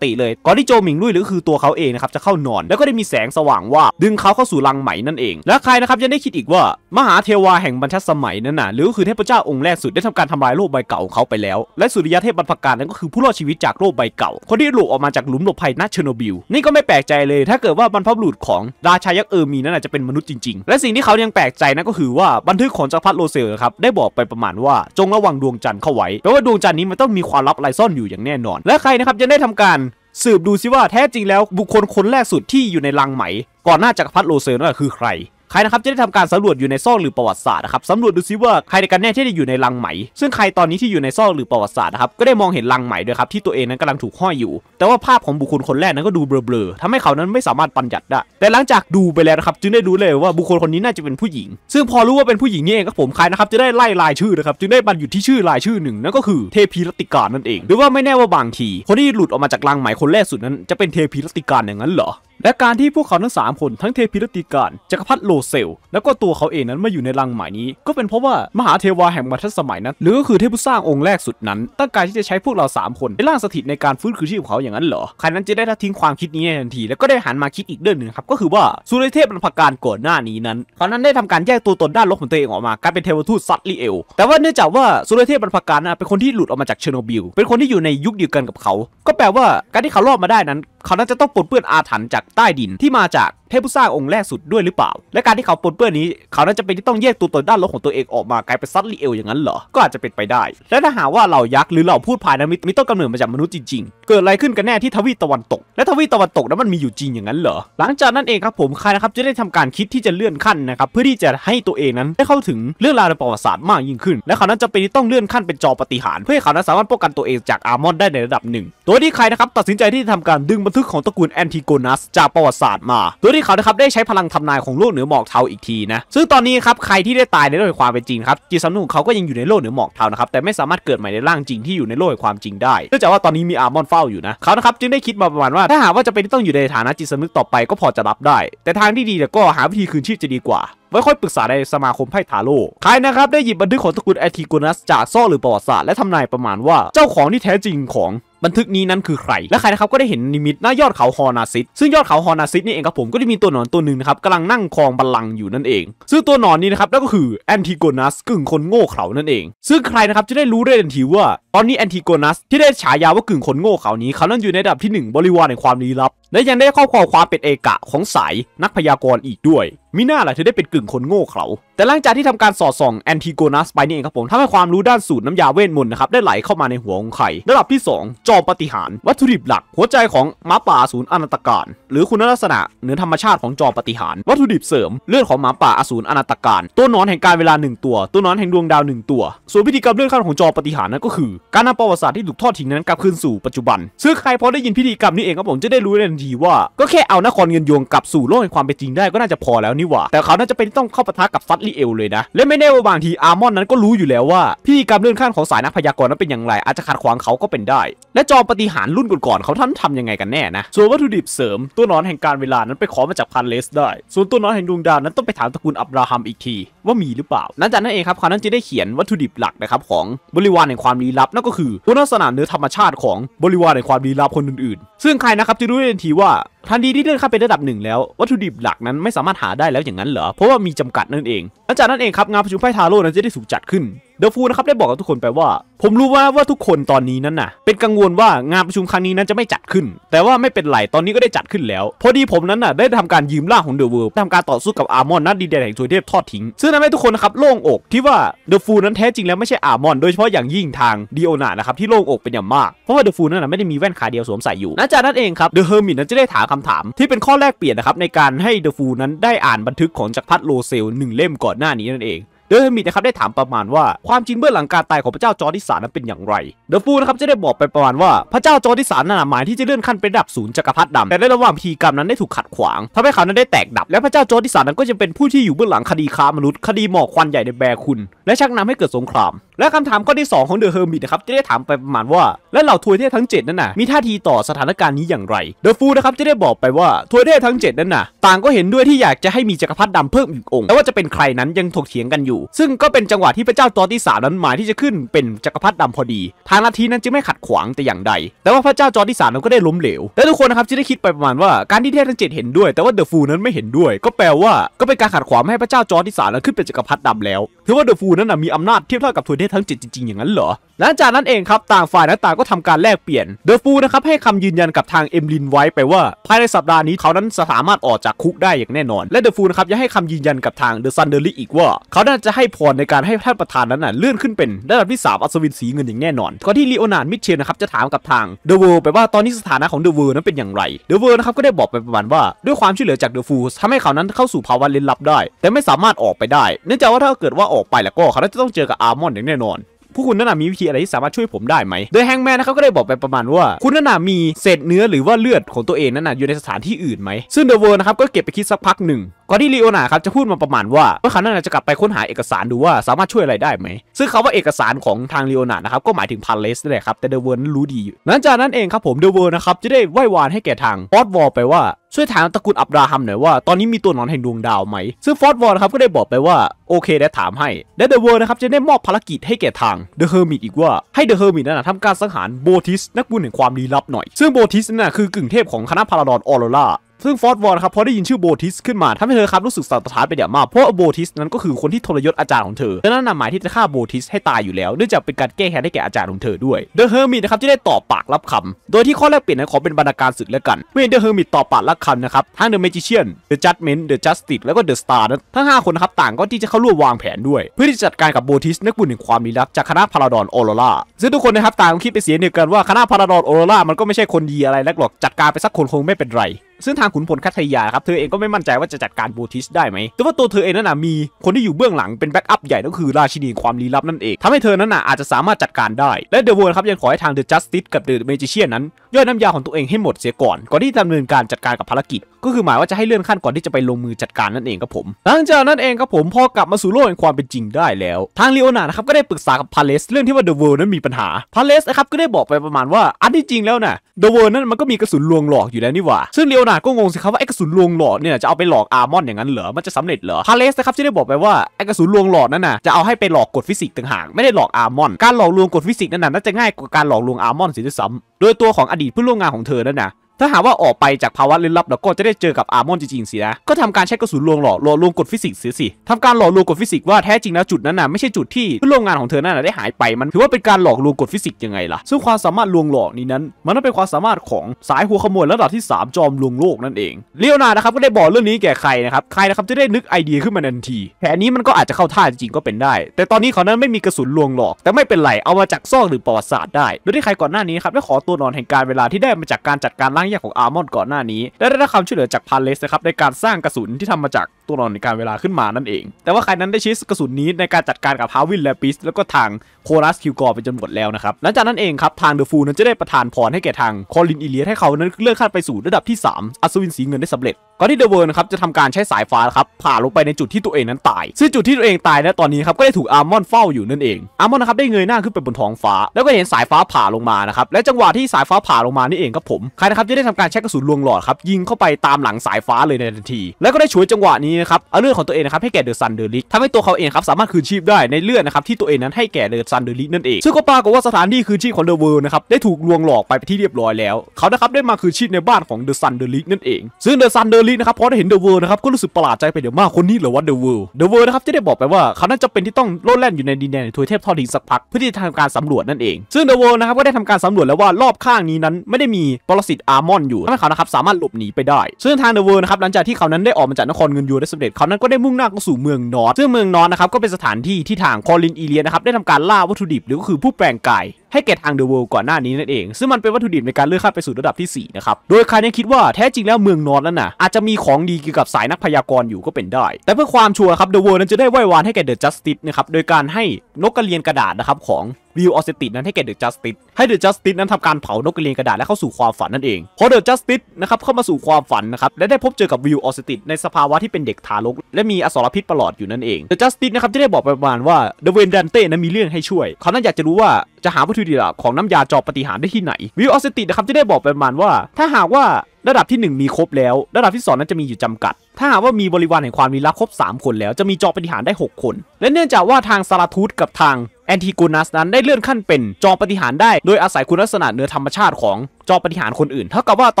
ติเลยก่อนที่โจจหมิงลุยหรือคือตัวเขาเองนะครับจะเข้านอนแล้วก็ได้มีแสงสว่างว่าดึงเขาเข้าสู่รังไหมนั่นเอง และใครนะครับยังได้คิดอีกว่ามหาเทวาแห่งบรรทัดสมัยนั้นน่ะหรือคือเทพเจ้าองค์แรกสุดได้ทำการทำลายโลกใบเก่าของเขาไปแล้วและสุริยะเทพบรรพการนั้น ก็คือผู้รอดชีวิตจากโลกใบเก่า คนที่หลุดออกมาจากหลุมหลบภัยณเชโนบิลนี่ก็ไม่แปลกใจเลย ถ้าเกิดว่าบรรพบุรุษของราชายักษ์เออร์มีนั้นจะเป็นมนุษย์จริงๆและสิ่งที่เขายังแปลกใจนั่นก็คือว่าบันทึกของจักรพรรดิโรเซลครับได้บอกไปประมาณว่า จงระวังดวงจันทร์เข้าไว้แปลว่าดวงจันทร์นี้มันต้องมีความลับอะไรซ่อนอยู่อย่างแน่นอน และใครนะครับยังได้ทำการสืบดูซิว่าแท้จริงแล้ว บุคคลคนแรกสุดที่อยู่ในลังไหม ก่อนหน้าจักรพรรดิโลเซอร์นั่นคือใครใครนะครับจะได้ทำการสำรวจอยู่ในซอกหรือประวัติศาสตร์นะครับสำรวจดูซิว่าใครกันแน่ที่ได้อยู่ในลังไหมซึ่งใครตอนนี้ที่อยู่ในซอกหรือประวัติศาสตร์นะครับก็ได้มองเห็นลังไหมด้วยครับที่ตัวเองนั้นกำลังถูกห้อยอยู่ แต่ว่าภาพของบุคคลคนแรกนั้นก็ดูเบลอๆทำให้เขานั้นไม่สามารถปัญญัติได้ แต่หลังจากดูไปแล้วนะครับ จึงได้รู้เลยว่าบุคคลคนนี้น่าจะเป็นผู้หญิง ซึ่งพอรู้ว่าเป็นผู้หญิงนี่เองก็ผมใครนะครับจะได้ไล่รายชื่อนะครับจึงได้บรรยุดที่ชื่อรายชื่อหนึ่งนั่นก็คือเทพีรติการนั่นเองหรือว่าไม่แน่ว่าบางที คนที่หลุดออกมาจากลังไหมคนแรกสุดนั้นจะเป็นเทพีรติการอย่างนั้นเหรอและการที่พวกเขาทั้ง 3 คน ทั้งเทพิรติการจักรพรรดิโลเซล แล้วก็ตัวเขาเองนั้นมาอยู่ในรังหมายนี้ ก็เป็นเพราะว่ามหาเทวาแห่งมัทสมัยนั้น หรือก็คือเทพผู้สร้างองค์แรกสุดนั้นตั้งการที่จะใช้พวกเรา 3 คนใปนร่างสถิตในการฟื้นคืนชีพของเขาอย่างนั้นเหรอใครนั้นจะได้ทิ้งความคิดนี้ในทันทีแล้วก็ได้หันมาคิดอีกเรื่องหนึ่งครับก็คือว่าสุริเทพบรรพการก่อนหน้านี้นั้นเขานั้นได้ทำการแยกตัวตนด้านลบของตัวเองออกมากลายเป็นเทวทูตซัตลีเอลแต่ว่าเนื่องจากว่าสุริเทพบรรพการเป็นคนที่หลุดออกมาจากเชอร์โนบิลเป็นคนที่อยู่ในยุคเดียวกันกับเขา ก็แปลว่าการที่เขารอดมาได้นั้นเขาน่าจะต้องปนเปื้อนอาถรรพ์จากใต้ดินที่มาจากเทพผู้สร้างองค์แรกสุดด้วยหรือเปล่า และการที่เขาปนเปื้อนนี้ เขาน่าจะเป็นที่ต้องแยกตัวตนด้านลบของตัวเองออกมากลายเป็นซัตลีเอลอย่างนั้นเหรอ ก็อาจจะเป็นไปได้ และถ้าหาว่าเหล่ายักษ์หรือเหล่าพูดพายนั้นมีต้นกำเนิดมาจากมนุษย์จริงๆ เกิดอะไรขึ้นกันแน่ที่ทวีตะวันตก และทวีตะวันตกนั้นมันมีอยู่จริงอย่างนั้นเหรอ หลังจากนั้นเองครับผมใครนะครับจะได้ทำการคิดที่จะเลื่อนขั้นนะครับเพื่อที่จะให้ตัวเองนั้น ได้เข้าถึงเรื่องราวในประวัติศาสตร์มากยิ่งขึ้น และเขานั้นจะเป็นที่ต้องเลื่อนขั้นเป็นจอปฏิหารเพื่อให้เขานั้นสามารถป้องกันตัวเองจากอาร์มอนได้ในระดับหนึ่งตัวที่ใครนะครับตัดสินใจที่จะทำการดึงบันทึกของตระกูลแอนติโกนัสจากประวัติศาสตร์มาตัวที่ที่เขานะครับได้ใช้พลังทำนายของโลกเหนือหมอกเทาอีกทีนะ ซึ่งตอนนี้ครับใครที่ได้ตายในโลกแห่งความเป็นจริงครับจิตสำนึกเขาก็ยังอยู่ในโลกเหนือหมอกเทานะครับ แต่ไม่สามารถเกิดใหม่ในร่างจริงที่อยู่ในโลกแห่งความจริงได้ เนื่องจากว่าตอนนี้มีอาร์มอนเฝ้าอยู่นะเขานะครับจึงได้คิดมาประมาณว่า ถ้าหากว่าจะเป็นต้องอยู่ในฐานะจิตสำนึกต่อไปก็พอจะรับได้ แต่ทางที่ดีก็หาวิธีคืนชีพจะดีกว่าไว้ค่อยปรึกษาในสมาคมไพ่ทาโร่ใครนะครับได้หยิบบันทึกของตระกูลแอติโกนัส จากซ่อหรือประวัติศาสตร์และทำนายประมาณว่าเจ้าของที่แท้จริงของบันทึกนี้นั้นคือใคร และใครนะครับก็ได้เห็นนิมิตหน้ายอดเขาฮอนาซิตซึ่งยอดเขาฮอนาซิตนี่เองครับผมก็ได้มีตัวหนอนตัวหนึ่งนะครับกำลังนั่งคลองบัลลังก์อยู่นั่นเอง ซึ่งตัวหนอนนี้นะครับนั่นก็คือแอนติโกนัสกึ่งคนโง่เขานั่นเองซึ่งใครนะครับจะได้รู้ได้ทันทีว่า ตอนนี้แอนติโกนัสที่ได้ฉายาว่ากึ่งคนโง่เขานี้เขานั่นอยู่ในระดับที่ 1 บริวารแห่งความลี้ลับและยังได้ครอบครองความเป็นเอกะของสายนักพยากรณ์อีกด้วยมิน่าล่ะเธอได้เป็นกึ่งคนโง่เขลาแต่หลังจากที่ทำการสอดส่องแอนติโกนัสไปนี่เองครับผมทำให้ความรู้ด้านสูตร น้ำยาเวทมนต์นะครับ ได้ไหลเข้ามาในหัวของไข่ระดับที่ 2 จอมปฏิหาร วัตถุดิบหลัก หัวใจของม้าป่าศูนย์อนันตการ หรือคุณลักษณะเหนือธรรมชาติของจอมปฏิหารวัตถุดิบเสริม เลือดของหมาป่าอสูรอนันตการตัวนอนแห่งการเวลา1ตัวตัวนอนแห่งดวงดาว1ตัว ส่วนพิธีกรรมเลื่อนขั้นของจอมปฏิหารนั้นก็คือ การนำประวัติศาสตร์ที่ถูกทอดทิ้งนั้นกลับคืนสู่ปัจจุบันซึ่งใครพอได้ยินพิธีกรรมนี้เองครับผมจะได้รู้ทันทีว่าก็แค่เอานครเงินยวงกลับสู่โลกแห่งความเป็นจริงได้ก็น่าจะพอแล้วนี่หว่า แต่เขาน่าจะเป็นต้องเข้าปะทะกับฟัดลีเอลเลยนะและไม่แน่ว่าบางทีอาร์มอนนั้นก็รู้อยู่แล้วว่า พี่การเลื่อนขั้นของสายนักพยากรณ์นั้นเป็นอย่างไรอาจจะขัดขวางเขาก็เป็นได้ และจอมปฏิหารรุ่นก่อนๆเขาท่านทำยังไงกันแน่นะส่วนวัตถุดิบเสริม ตัวนอนแห่งการเวลานั้นไปขอมาจากพันเลส ได้ ส่วนตัวนอนแห่งดวงดาวนั้นต้องไปถามตระกูลอับราฮัมอีกที ว่ามีหรือเปล่า นั้นจากนั้นเองครับเขานั้นจะได้เขียนวัตถุดิบหลักนะครับของ บริวารแห่งความลี้ลับนั่นก็คือตัวนักสนามเนื้อธรรมชาติของ บริวารแห่งความลี้ลับคนอื่นๆ ซึ่งใครนะครับจะรู้ได้ทันทีว่าทันทีที่เลื่อนขั้นเป็นระดับหนึ่งแล้ว วัตถุดิบหลักนั้นไม่สามารถหาได้แล้วอย่างนั้นเหรอ เพราะว่ามีจำกัดนั่นเองหลังจากนั้นเองครับงานประชุมไพ่ทาโร่นั้นจะได้สูกจัดขึ้นเดอะฟูนะครับได้บอกกับทุกคนไปว่า ผมรู้ว่าว่าทุกคนตอนนี้นั้นน่ะ เป็นกังวลว่างานประชุมครั้งนี้นั้นจะไม่จัดขึ้น แต่ว่าไม่เป็นไรตอนนี้ก็ได้จัดขึ้นแล้วพอดีผมนั้นน่ะได้ทำการยืมล่างของเดอะเวิ์ดทำการต่อสู้กับอาร์มอนนัดดีเดนแห่งโซเทพทอดทิ้ง ซึ่งทำให้ทุกคนนะครับโล่งอกที่ว่าเดอะฟูนั้นแท้จริงแล้วไม่ใช่อาร์มอน โดยเฉพาะอย่างยิ่งทางดีโอนานะครับที่โล่งอกเป็นอย่างมากเพราะว่าเดอะฟูนั้นนะไม่ได้มีแว่นขาเดียวสวมใส่อยู่นัจากนั้นเองครับเดอะเฮอร์มิตนั้นจะได้ถามคำถามที่เป็นข้อแลกเปลี่ยนนะครับในการให้เดอะฟูนั้นได้อ่านบันทึกของจักรพรรดิโลเซลหนึ่งเล่มก่อนหน้า นี้นั่นเองดยเฮมิดนะครับได้ถามประมาณว่าความจริงเบื้องหลังการตายของพระเจ้าจอร์ดิสานนั้นเป็นอย่างไร เดอะฟูนะครับจะได้บอกไปประมาณว่าพระเจ้าจอร์ดิสานนั้นหมายที่จะเลื่อนขั้นเป็นดับศูนย์จักรพรรดิดำแต่ในระหว่างพิธีกรรมนั้นได้ถูกขัดขวางทำให้เขานั้นได้แตกดับ และพระเจ้าจอร์ดิสานนั้นก็จะเป็นผู้ที่อยู่เบื้องหลังคดีค้ามนุษย์คดีหมอกควันใหญ่ในแบรคุณ และชักนำให้เกิดสงครามและคำถามข้อที่ 2 ของเดอะเฮอร์มิตนะครับ จะได้ถามไปประมาณว่า และเหล่าทวยเทพทั้ง 7 นั้นน่ะมีท่าทีต่อสถานการณ์นี้อย่างไร เดอะฟูนะครับจะได้บอกไปว่าทวยเทพทั้ง 7 นั้นน่ะต่างก็เห็นด้วยที่อยากจะให้มีจักรพรรดิดำเพิ่มอีกองค์ แต่ว่าจะเป็นใครนั้นยังถกเถียงกันอยู่ ซึ่งก็เป็นจังหวะที่พระเจ้าตอที่3นั้นหมายที่จะขึ้นเป็นจักรพรรดิดำพอดี ทางนาทีนั้นจะไม่ขัดขวางแต่อย่างใดแต่ว่าพระเจ้าจอร์ที่3นั้นก็ได้ล้มเหลวและทุกคนนะครับจะได้คิดไปประมาณว่าการที่เทพทั้ง7เห็นด้วยแต่ว่าเดอะฟูนั้นไม่เห็นด้วย ก็แปลว่าก็เป็นการขัดขวางให้พระเจ้าจอที่3นั้นขึ้นเป็นจักรพรรดิดำแล้ว ถือว่าเดอะฟูนั้นมีอำนาจเทียบเท่ากับทวยเทั้งจิตจริงๆ อย่างนั้นเหรอ หลังจากนั้นเองครับ ต่างฝ่ายนละต่างก็ทำการแลกเปลี่ยนเดอะฟูนะครับให้คำยืนยันกับทางเอ็มลินไว้ไปว่า ภายในสัปดาห์นี้เขานั้นสามารถออกจากคุกได้อย่างแน่นอน และเดอะฟูนะครับยังให้คำยืนยันกับทางเดอะซันเดอรี่อีกว่า เขาน่าจะให้พรในการให้ท่านประธานนั้นน่ะเลื่อนขึ้นเป็นระดับที่สามอัศวินสีเงินอย่างแน่นอนก่อนที่ลีโอนาร์ดมิเชลนะครับจะถามกับทางเดอะเวิร์ไปว่าตอนนี้สถานะของเดอะเวิร์นั้นเป็นอย่างไรเดอะเวิร์นะครับก็ได้บอกไปประมาณว่าด้วยความช่วยเหลือจากเดอะฟูทำให้เขานั้นเข้าสู่ภาวะลึกลับได้ แต่ไม่สามารถออกไปได้เนื่องจากว่าถ้าเกิดว่าออกไปแล้วก็เขาจะต้องเจอกับอาร์มอนอย่างน่นอนผู้คุณนั่นนะมีวิธีอะไรที่สามารถช่วยผมได้ไหม โดยแฮงแมนนะครับก็ได้บอกไปประมาณว่า คุณนั่นนะมีเศษเนื้อหรือว่าเลือดของตัวเองนั่นนะอยู่ในสถานที่อื่นไหม ซึ่งเดอะเวิร์นะครับ ก็เก็บไปคิดสักพักหนึ่ง ก่อนที่ลีโอนาครับจะพูดมาประมาณว่าว่าเขาน่าจะกลับไปค้นหาเอกสารดูว่าสามารถช่วยอะไรได้ไหม ซึ่งเขาว่าเอกสารของทางลีโอนานะครับก็หมายถึงพาเลสเลยครับ แต่เดอะเวิร์นรู้ดีอยู่หลังจากนั้นเองครับผมเดอะเวิร์นะครับจะได้ไหว้วานให้แก่ทางออสวอลไปว่าช่วยถามตระกูลอับราฮัมหน่อยว่า ตอนนี้มีตัวนอนแห่งดวงดาวไหมซึ่งฟอร์ดวอร์นะครับก็ได้บอกไปว่าโอเคได้ถามให้ และเดอะเวิร์นะครับจะได้มอบภารกิจให้แก่ทางเดอะเฮอร์มิตอีกว่าให้เดอะเฮอร์มิตนั่นะทำการสังหารโบทิสนักบุญแห่งความลี้ลับหน่อย ซึ่งโบทิสนั่นคือกึ่งเทพของคณะพาราดอนออโรราซึ่งฟอร์ดวอร์ครับพอได้ยินชื่อโบทิสขึ้นมาทำให้เธอครับรู้สึกสะต้ทานไปอย่างมาก เพราะโบทิสนั้นก็คือคนที่ทรยศอาจารย์ของเธอดังนั้นหมายที่จะฆ่าโบทิสให้ตายอยู่แล้วเนื่องจากเป็นการแก้แค้นให้แก่อาจารย์ของเธอด้วยเดอะเฮอร์มิตนะครับที่ได้ตอบปากรับคำ โดยที่ข้อแรกเปลี่ยนนะขอเป็นบรรณาการศึกแล้วกันเมื่อเดอะเฮอร์มิตตอบปากรับคำนะครับทั้งเดอะเมจิเชียนเดอะจัดเมนต์เดอะจัสติสแล้วก็เดอะสตาร์นั้นทั้ง5คนครับต่างก็ที่จะเข้าร่วมวางแผนด้วยเพื่อที่จะจัดการกับโบทิสนักบุญแห่งความลี้ลับจากคณะพาราดอนออโรราซึ่งทุกคนนะครับต่างคิดไปเสียเดียวกันว่าคณะพาราดอนออโรรามันก็ไม่ใช่คนดีอะไรหรอกจัดการไปสักคนคงไม่เป็นไรซึ่งทางขุนพลคัตยาครับ เธอเองก็ไม่มั่นใจว่าจะจัดการโบทิสได้ไหม แต่ว่าตัวเธอเองนั้นนะมีคนที่อยู่เบื้องหลังเป็นแบ็กอัพใหญ่ก็คือ ราชินีความลี้ลับนั่นเอง ทำให้เธอนั้นนะอาจจะสามารถจัดการได้ และเดอะเวิร์ครับยังขอให้ทางเดอะจัสติสกับเดอะเมจิเชียนนั้นย่อยน้ำยาของตัวเองให้หมดเสียก่อน ก่อนที่ดำเนินการจัดการกับภารกิจ ก็คือหมายว่าจะให้เลื่อนขั้นก่อนที่จะไปลงมือจัดการนั่นเองครับผม หลังจากนั้นเองครับผมพอกลับมาสู่โลกแห่งความเป็นจริงได้แล้ว ทางลีโอนาครับก็ได้ปรึกษากับพาเลสเรื่องที่ว่าเดอะเวิร์นั้นมีปัญหาพาเลสนะครับก็ได้บอกไปประมาณว่าอันที่จริงแล้วนะ่ะเดอะเวิร์นั้นมันก็มีกระสุนลวงหลอกอยู่แล้วนี่หว่าซึ่งลีโอนาาดก็งงสิครับว่าไอกระสุนลวงหลอดเนี่ยจะเอาไปหลอกอาร์มอนอย่างนั้นเหรอมันจะสำเร็จเหรอฮาเลสนะครับที่ได้บอกไปว่าไอกระสุนลวงหลอดนั่นน่ะจะเอาให้ไปหลอกกดฟิสิกส์ต่างหากไม่ได้หลอกอาร์มอน การหลอกลวงกดฟิสิกส์นั่นน่ะน่าจะง่ายกว่าการหลอกลวงอาร์มอนเสียด้วยซ้ำโดยตัวของอดีตเพื่อนร่วมงานของเธอนั่นน่ะถ้าหากว่าออกไปจากภาวะลึกลับแล้วก็จะได้เจอกับอาร์มอนจริงๆสินะ ก็ทำการใช้กระสุนลวงหล่อหล่อลวงกฎฟิสิกส์เสียสิทำการหล่อลวงกฎฟิสิกส์ว่าแท้จริงแล้วจุดนั้นน่ะไม่ใช่จุดที่เพื่อนร่วมงานของเธอนั่นได้หายไปมันถือว่าเป็นการหลอกลวงกฎฟิสิกส์ยังไงล่ะซึ่งความสามารถลวงหลอกนี้นั้น มันต้องเป็นความสามารถของสายหัวขโมยระดับที่ 3 จอมลวงโลกนั่นเองเลียวนานะครับก็ได้บอกเรื่องนี้แก่ใครนะครับใครนะครับจะได้นึกไอเดียขึ้นมาทันทีแผนนี้มันก็อาจจะเข้าท่าจริงก็เป็นได้ แต่ตอนนี้เขานั้นไม่มีกระสุนลวงหลอก แต่ไม่เป็นไรเอามาจากซอกหรือประวัติศาสตร์ได้โดยที่ใครก่อนหน้านี้ครับได้ขอตัวนอนแห่งการเวลาที่ได้มาจากการจัดการม้ยากของอาร์มอนก่อนหน้านี้ และได้รับคำช่วยเหลือจากพาเลสนะครับในการสร้างกระสุนที่ทำมาจากตัวนอนในการเวลาขึ้นมานั่นเอง แต่ว่าใครนั้นได้ใช้กระสุนนี้ในการจัดการกับฮาวินและปิสแล้วก็ทางโครัสคิวกอร์ไปจนหมดแล้วนะครับหลังจากนั้นเองครับ ทางเดอะฟูนั้นจะได้ประทานพรให้แก่ทางคอลินอิเลีย ให้เขานั้นเลื่อนขั้นไปสู่ระดับที่ 3 อัศวินสีเงินได้สำเร็จก่อนที่เดอะเวิร์นครับ จะทำการใช้สายฟ้าครับผ่าลงไปในจุดที่ตัวเองนั้นตายซึ่งจุดที่ตัวเองตายนะตอนนี้ครับก็ได้ถูกอาร์มอนเฝ้าอยู่นั่นเองอาร์มอนนะครับได้เงยหน้าขึ้นไปบนท้องฟ้า แล้วก็เห็นสายฟ้าผ่าลงมานะครับและจังหวะที่สายฟ้าผ่าลงมานี่เองครับผมใครนะครับจะได้ทำการใช้กระสุนลวงหลอดครับยิงเข้าไปตามหลังสายฟ้าเลยในทันที แล้วก็ได้่วยจังหวะนีี้นะครับเอาเลือดของตัวเองนะครับให้แก่เดอะซันเดอร์ลิกทำให้ตัวเขาเองครับสามารถคืนชีพได้ในเลือดนะครับที่ตัวเองนั้นให้แก่เดอะซันเดอร์ลิกนั่นเอง ซึ่งก็ปรากฏว่าสถานที่คืนชีพของเดอะเวิร์นะครับได้ถูกลวงหลอกไปที่เรียบร้อยแล้ว เขานะครับได้มาคืนชีพในบ้านของเดอะซันเดอร์ลิกนั่นเอง ซึ่งเดอะซันเดอร์ลิกนะครับพอได้เห็นเดอะเวิร์นะครับก็รู้สึกประหลาดใจไปเดี๋ยวมากคนนี้หรือว่าเดอะเวิร์เดอะเวิร์นะครับจะได้บอกไปว่าเขาน่าจะเป็นที่ต้องโลดแล่นอยู่ในดินแดนทวยเทพทอดิงสักพักเพื่อที่จะทำการสำรวจนั่นเอง ซึ่งเดอะเวิร์นะครับก็ได้ทำการสำรวจแล้วว่ารอบข้างนี้นั้น ไม่ได้มีปรสิตอาร์มอนอยู่ทำให้เขานะครับสามารถหลบหนีไปได้ซึ่งทางเดอะเวิร์นะครับหลังจากที่เขานั้นได้ออกมาจากนครเงินยูได้สำเร็จเขานั้นก็ได้มุ่งหน้าเข้าสู่เมืองนอตซึ่งเมืองนอตนะครับ ก็เป็นสถานที่ที่ทางคอลินอีเลียนะครับ ได้ทำการล่าวัตถุดิบหรือก็คือผู้แปลงกาย ให้แก่ทางเดอะเวิลด์ก่อนหน้านี้นั่นเอง ซึ่งมันเป็นวัตถุดิบ ในการเลื่อนขั้นไปสู่ระดับที่ 4 นะครับ โดยคารนยคิดว่าแท้จริงแล้วเมืองนอตนั้นน่ะอาจจะมีของดีเกี่ยวกับสายนักพยากรณ์อยู่ก็เป็นได้ แต่เพื่อความชัวร์ครับเดอะเวิลด์นั้นจะได้ไหว้วานให้แก่เดอะจัสติสนะครับโดยการให้นกกระเรียนกระดาษนะครับของวิวออสตินั้นให้แก่เดอะจัสติสให้เดอะจัสติสนั้นทำการเผานกกระเรียนกระดาษและเข้าสู่ความฝันนั่นเอง พอเดอะจัสติสนะครับ เข้ามาสู่ความฝันนะครับและได้พบเจอกับวิวออสติในสภาวะที่เป็นเด็กทารก และมีอสรพิษประหลอดอยู่นั่นเองเดอะจัสติสนะครับจะได้บอกประมาณว่าเดอะเวนดนเต้นั้นมีเรื่องให้ช่วย เขานั้นอยากจะรู้ว่าจะหาวัตถุดิบของน้ำยาจอบปฏิหารได้ที่ไหนวิวออสตินะครับจะได้บอกประมาณว่า ถ้าหากว่าระดับที่1มีครบแล้วระดับที่2นั้นจะมีอยู่จำกัด ถ้าหากว่ามีบริวารแห่งความลี้ลับครบ3 คนแล้ว จะมีจอปฏิหารได้ 6 คน และเนื่องจากว่าทางซาลาทูตกับทางแอนติกูนัสนั้นได้เลื่อนขั้นเป็นจอมปฏิหารได้ โดยอาศัยคุณลักษณะเหนือธรรมชาติ ของจอมปฏิหารคนอื่นเท่ากับว่าต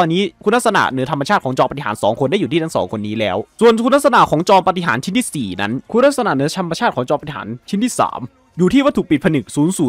อนนี้คุณลักษณะเหนือธรรมชาติของจอมปฏิหาร2คนได้อยู่ที่ทั้งสองคนนี้แล้ว ส่วนคุณลักษณะของจอมปฏิหารชิ้นที่ 4 นั้น คุณลักษณะเหนือธรรมชาติของจอมปฏิหารชิ้นที่ 3 อยู่ที่วัตถุปิดผนึก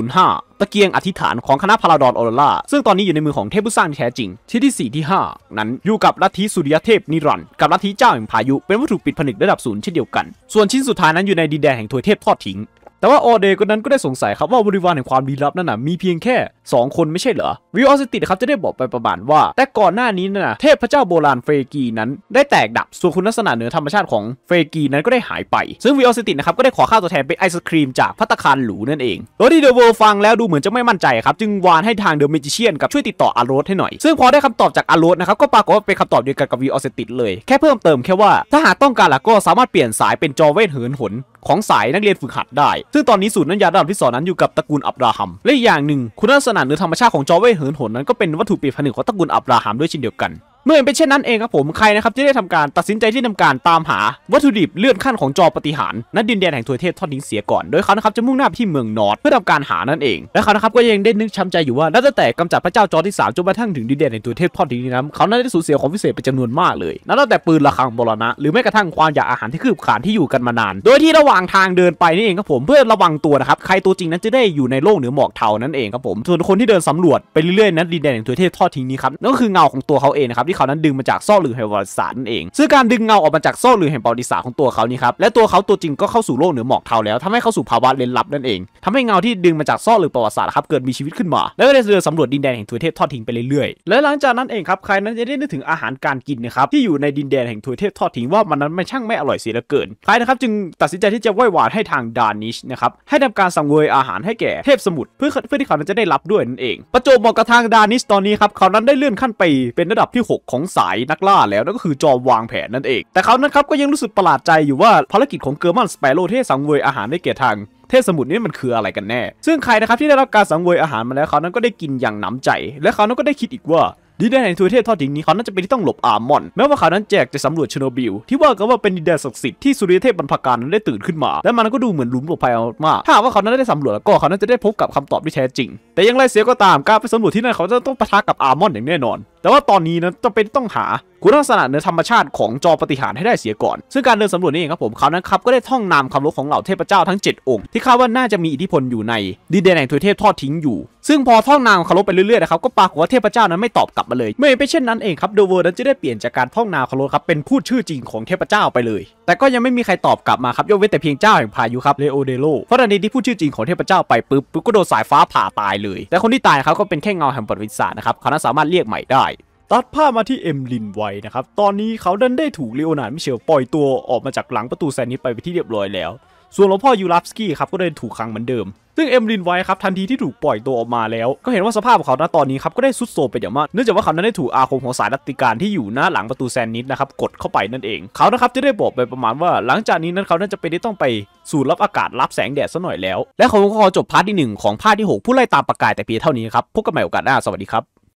005 ตะเกียงอธิษฐานของคณะพาราดอนออโรราซึ่งตอนนี้อยู่ในมือของเทพผู้สร้างแท้จริงชิ้นที่4ที่5 นั้นอยู่กับลัทธิสุริยเทพนิรันดร์กับลัทธิเจ้าแห่งพายุเป็นวัตถุปิดผนึกระดับศูนย์เช่นเดียวกัน ส่วนชิ้นสุดท้ายนั้นอยู่ในดินแดนแห่งถวยเทพทอดทิ้งแต่ว่าออเดย์คนนั้นก็ได้สงสัยครับว่าบริวารแห่งความลี้ลับนั้นน่ะมีเพียงแค่ 2 คนไม่ใช่เหรอวิออสติดครับจะได้บอกไปประมาณว่า แต่ก่อนหน้านี้น่ะเทพเจ้าโบราณเฟกีนั้น ได้แตกดับส่วนคุณลักษณะเหนือธรรมชาติของเฟกีนั้นก็ได้หายไปซึ่งวิออสตินะครับก็ได้ขอข้าวตัวแทนเป็นไอศครีมจากพัตคารหลูนั่นเองโดยที่เดอะเวลฟังแล้วดูเหมือนจะไม่มั่นใจครับจึงวานให้ทางเดอะเมจิเชียนกับช่วยติดต่ออาโรสให้หน่อยซึ่งพอได้คำตอบจากอาโรสนะครับก็ปรากฏว่าเป็นคำตอบเดียวกันกับวิออสติเลยแค่เพิ่มเติมแค่ว่าถ้าหากต้องการล่ะก็สามารถเปลี่ยนสายเป็นจอเวทเหินหนของสายนักเรียนฝึกหัดได้ซึ่งตอนนี้สูตรน้ำยาระดับที่สองนั้นอยู่กับตระกูลอับราฮัมและออย่างหนึ่ง คุณลักษณะหรือธรรมชาติของจอเวเหินหนนั้นก็เป็นวัตถุปียผนึกของตระกูลอับราฮัมด้วยเช่นเดียวกันเมื่อเป็นเช่นนั้นเองครับผมใครนะครับที่ได้ทำการตัดสินใจที่ทำการตามหาวัตถุดิบ เลื่อนขั้นของจอปฏิหารณดินแดนแห่งทวยเทพทอดทิ้งเสียก่อน โดยเขานะครับ จะมุ่งหน้าไปที่เมืองนอร์ดเพื่อทำการหานั่นเอง และเขานะครับ ก็ยังได้นึกช้าใจอยู่ว่านับจะแต่กำจัดพระเจ้าจอที่ 3 จนกระทั่งถึงดินแดนแห่งทวยเทพทอดทิ้งนี้นะเขานั้นได้สูญเสียของพิเศษไปจำนวนมากเลยนับตั้งแต่ปืนระฆังบรณะหรือแม้กระทั่งความอยากอาหารที่คืบขานที่อยู่กันมานาน โดยที่ระหว่างทางเดินไปนี่เองครับผมเพื่อระวังตัวนะครับ ใครตัวจริงนั้นจะได้อยู่ในโลกเหนือหมอกเทานั่นเองครับผมส่วนคนที่เดินสำรวจไปเรื่อยๆนั้นดินแดนแห่งทวยเทพทอดทิ้งนี้ครับนั่นก็คือเงาของตัวเขาเองนะครับที่เขานั้นดึงมาจากซอกหรือแห่งประวัติศาสตร์นั่นเองซึ่งการดึงเงาออกมาจากซอกหรือแห่งประวัติศาสตร์ของตัวเขานี่ครับและตัวเขาตัวจริงก็เข้าสู่โลกเหนือหมอกเทาแล้วทำให้เข้าสู่ภาวะเลนลับนั่นเอง ทำให้เงาที่ดึงมาจากซอกหรือประวัติศาสตร์ครับเกิดมีชีวิตขึ้นมาแล้วก็ได้เดินสำรวจดินแดนแห่งทวยเทพทอดทิ้งไปเรื่อยๆ และหลังจากนั้นเองครับใครนั้นจะได้นึกถึงอาหารการกินนะครับที่อยู่ในดินแดนแห่งทวยเทพทอดทิ้งว่ามันนั้นไม่ช่างไม่อร่อยเสียเหลือเกินใครนะครับจึงตัดสินใจที่จะไหว้วานให้ทางดานิชนะครับให้ทำการสังเวยอาหารให้แก่เทพสมุทรเพื่อเพื่อที่เขานั้นจะได้รับด้วยนั่นเอง ประจบเหมาะกับทางดานิชตอนนี้ครับเขานั้นได้เลื่อนขั้นไปเป็นระดับที่6ของสายนักล่าแล้วนั่นก็คือจอมวางแผนนั่นเองแต่เขานั้นครับก็ยังรู้สึกประหลาดใจอยู่ว่าภารกิจของเกอร์มันสเปโรเที่สังเวยอาหารได้เกียรติทาง เทพสมุทรนี่มันคืออะไรกันแน่ ซึ่งใครนะครับที่ได้รับการสังเวยอาหารมาแล้วเขานั้นก็ได้กินอย่างหนำใจและเขานั้นก็ได้คิดอีกว่าดินแดนแห่งทวีเทพทอดทิ้งนี้เขาน่าจะเป็นที่ต้องหลบอาร์มอนแม้ว่าเขานั้นแจกจะสำรวจชโนบิลที่ว่ากันว่าเป็นดินแดนศักดิ์สิทธิ์ที่สุริเทพบรรพการนั้นได้ตื่นขึ้นมาและมันก็ดูเหมือนหลุมปลดภัยมาก ถ้าว่าเขานั้นได้สำรวจแล้วก็เขานั้นจะได้พบกับคำตอบที่แท้จริงแต่ยังไรเสียก็ตามการไปสำรวจที่นั่นเขาจะต้องปะทะกับอาร์มอนอย่างแน่นอน แต่ว่าตอนนี้นะจะเป็นต้องหาคุณลักษณะเนื้อธรรมชาติของจอปฏิหารให้ได้เสียก่อน ซึ่งการเดินสำรวจนี่เองครับผมเขานั้นครับ ก็ได้ท่องนามคำลบของเหล่าเทพเจ้าทั้ง 7 องค์ ที่คาดว่า น่าจะมีอิทธิพลอยู่ในดินแดนแห่งทวยเทพทอดทิ้งอยู่ ซึ่งพอท่องนามคำลบไปเรื่อยๆนะครับก็ปรากฏว่าเทพเจ้านั้นไม่ตอบกลับมาเลย ไม่เป็นเช่นนั้นเองครับเดเวอร์นั้นจะได้เปลี่ยนจากการท่องนามคำลบครับเป็นพูดชื่อจริงของเทพเจ้าไปเลย แต่ก็ยังไม่มีใครตอบกลับมาครับยกเว้นแต่เพียงเจ้าแห่งพายุครับเลโอเดโลเพราะตอนนีที่พูดชื่อจริงของเทพเจ้า ไปปุ๊บปุ๊บก็โดนสายฟ้าผ่าตายเลแต่คนที่ตายเขาก็เป็นแค่เงาแห่งประวิศาสตร์นะครับ เขานั้นสามารถเรียกใหม่ได้ ตัดภาพมาที่เอ็มลินไว้นะครับ ตอนนี้เขาดันได้ถูกเลโอนาร์ดมิเชลปล่อยตัวออกมาจากหลังประตูแซนนี้ไปไปที่เรียบร้อยแล้วส่วนหลวงพ่อยูรัฟสกี้ครับก็ได้ถูกขังเหมือนเดิม ซึ่งเอ็มรินไว้ครับทันทีที่ถูกปล่อยตัวออกมาแล้ว ก็เห็นว่าสภาพของเขาณตอนนี้ครับ ก็ได้ซุดโทรมไปอย่างมาก เนื่องจากว่าเขานั้นได้ถูกอาคมของสายรัตติการ ที่อยู่หน้าหลังประตูแซนนิตนะครับ กดเข้าไปนั่นเอง เขานะครับจะได้บอกไปประมาณว่าหลังจากนี้นั้นเขาน่าจะไปได้ต้องไปสูดรับอากาศรับแสงแดดซะหน่อยแล้ว และเขาก็จบพาร์ทที่1ของภาคที่ 6 ผู้ไล่ตามประกายแต่เพียงเท่านี้ครับ พบกันใหม่โอกาสหน้าสวัสดีครับ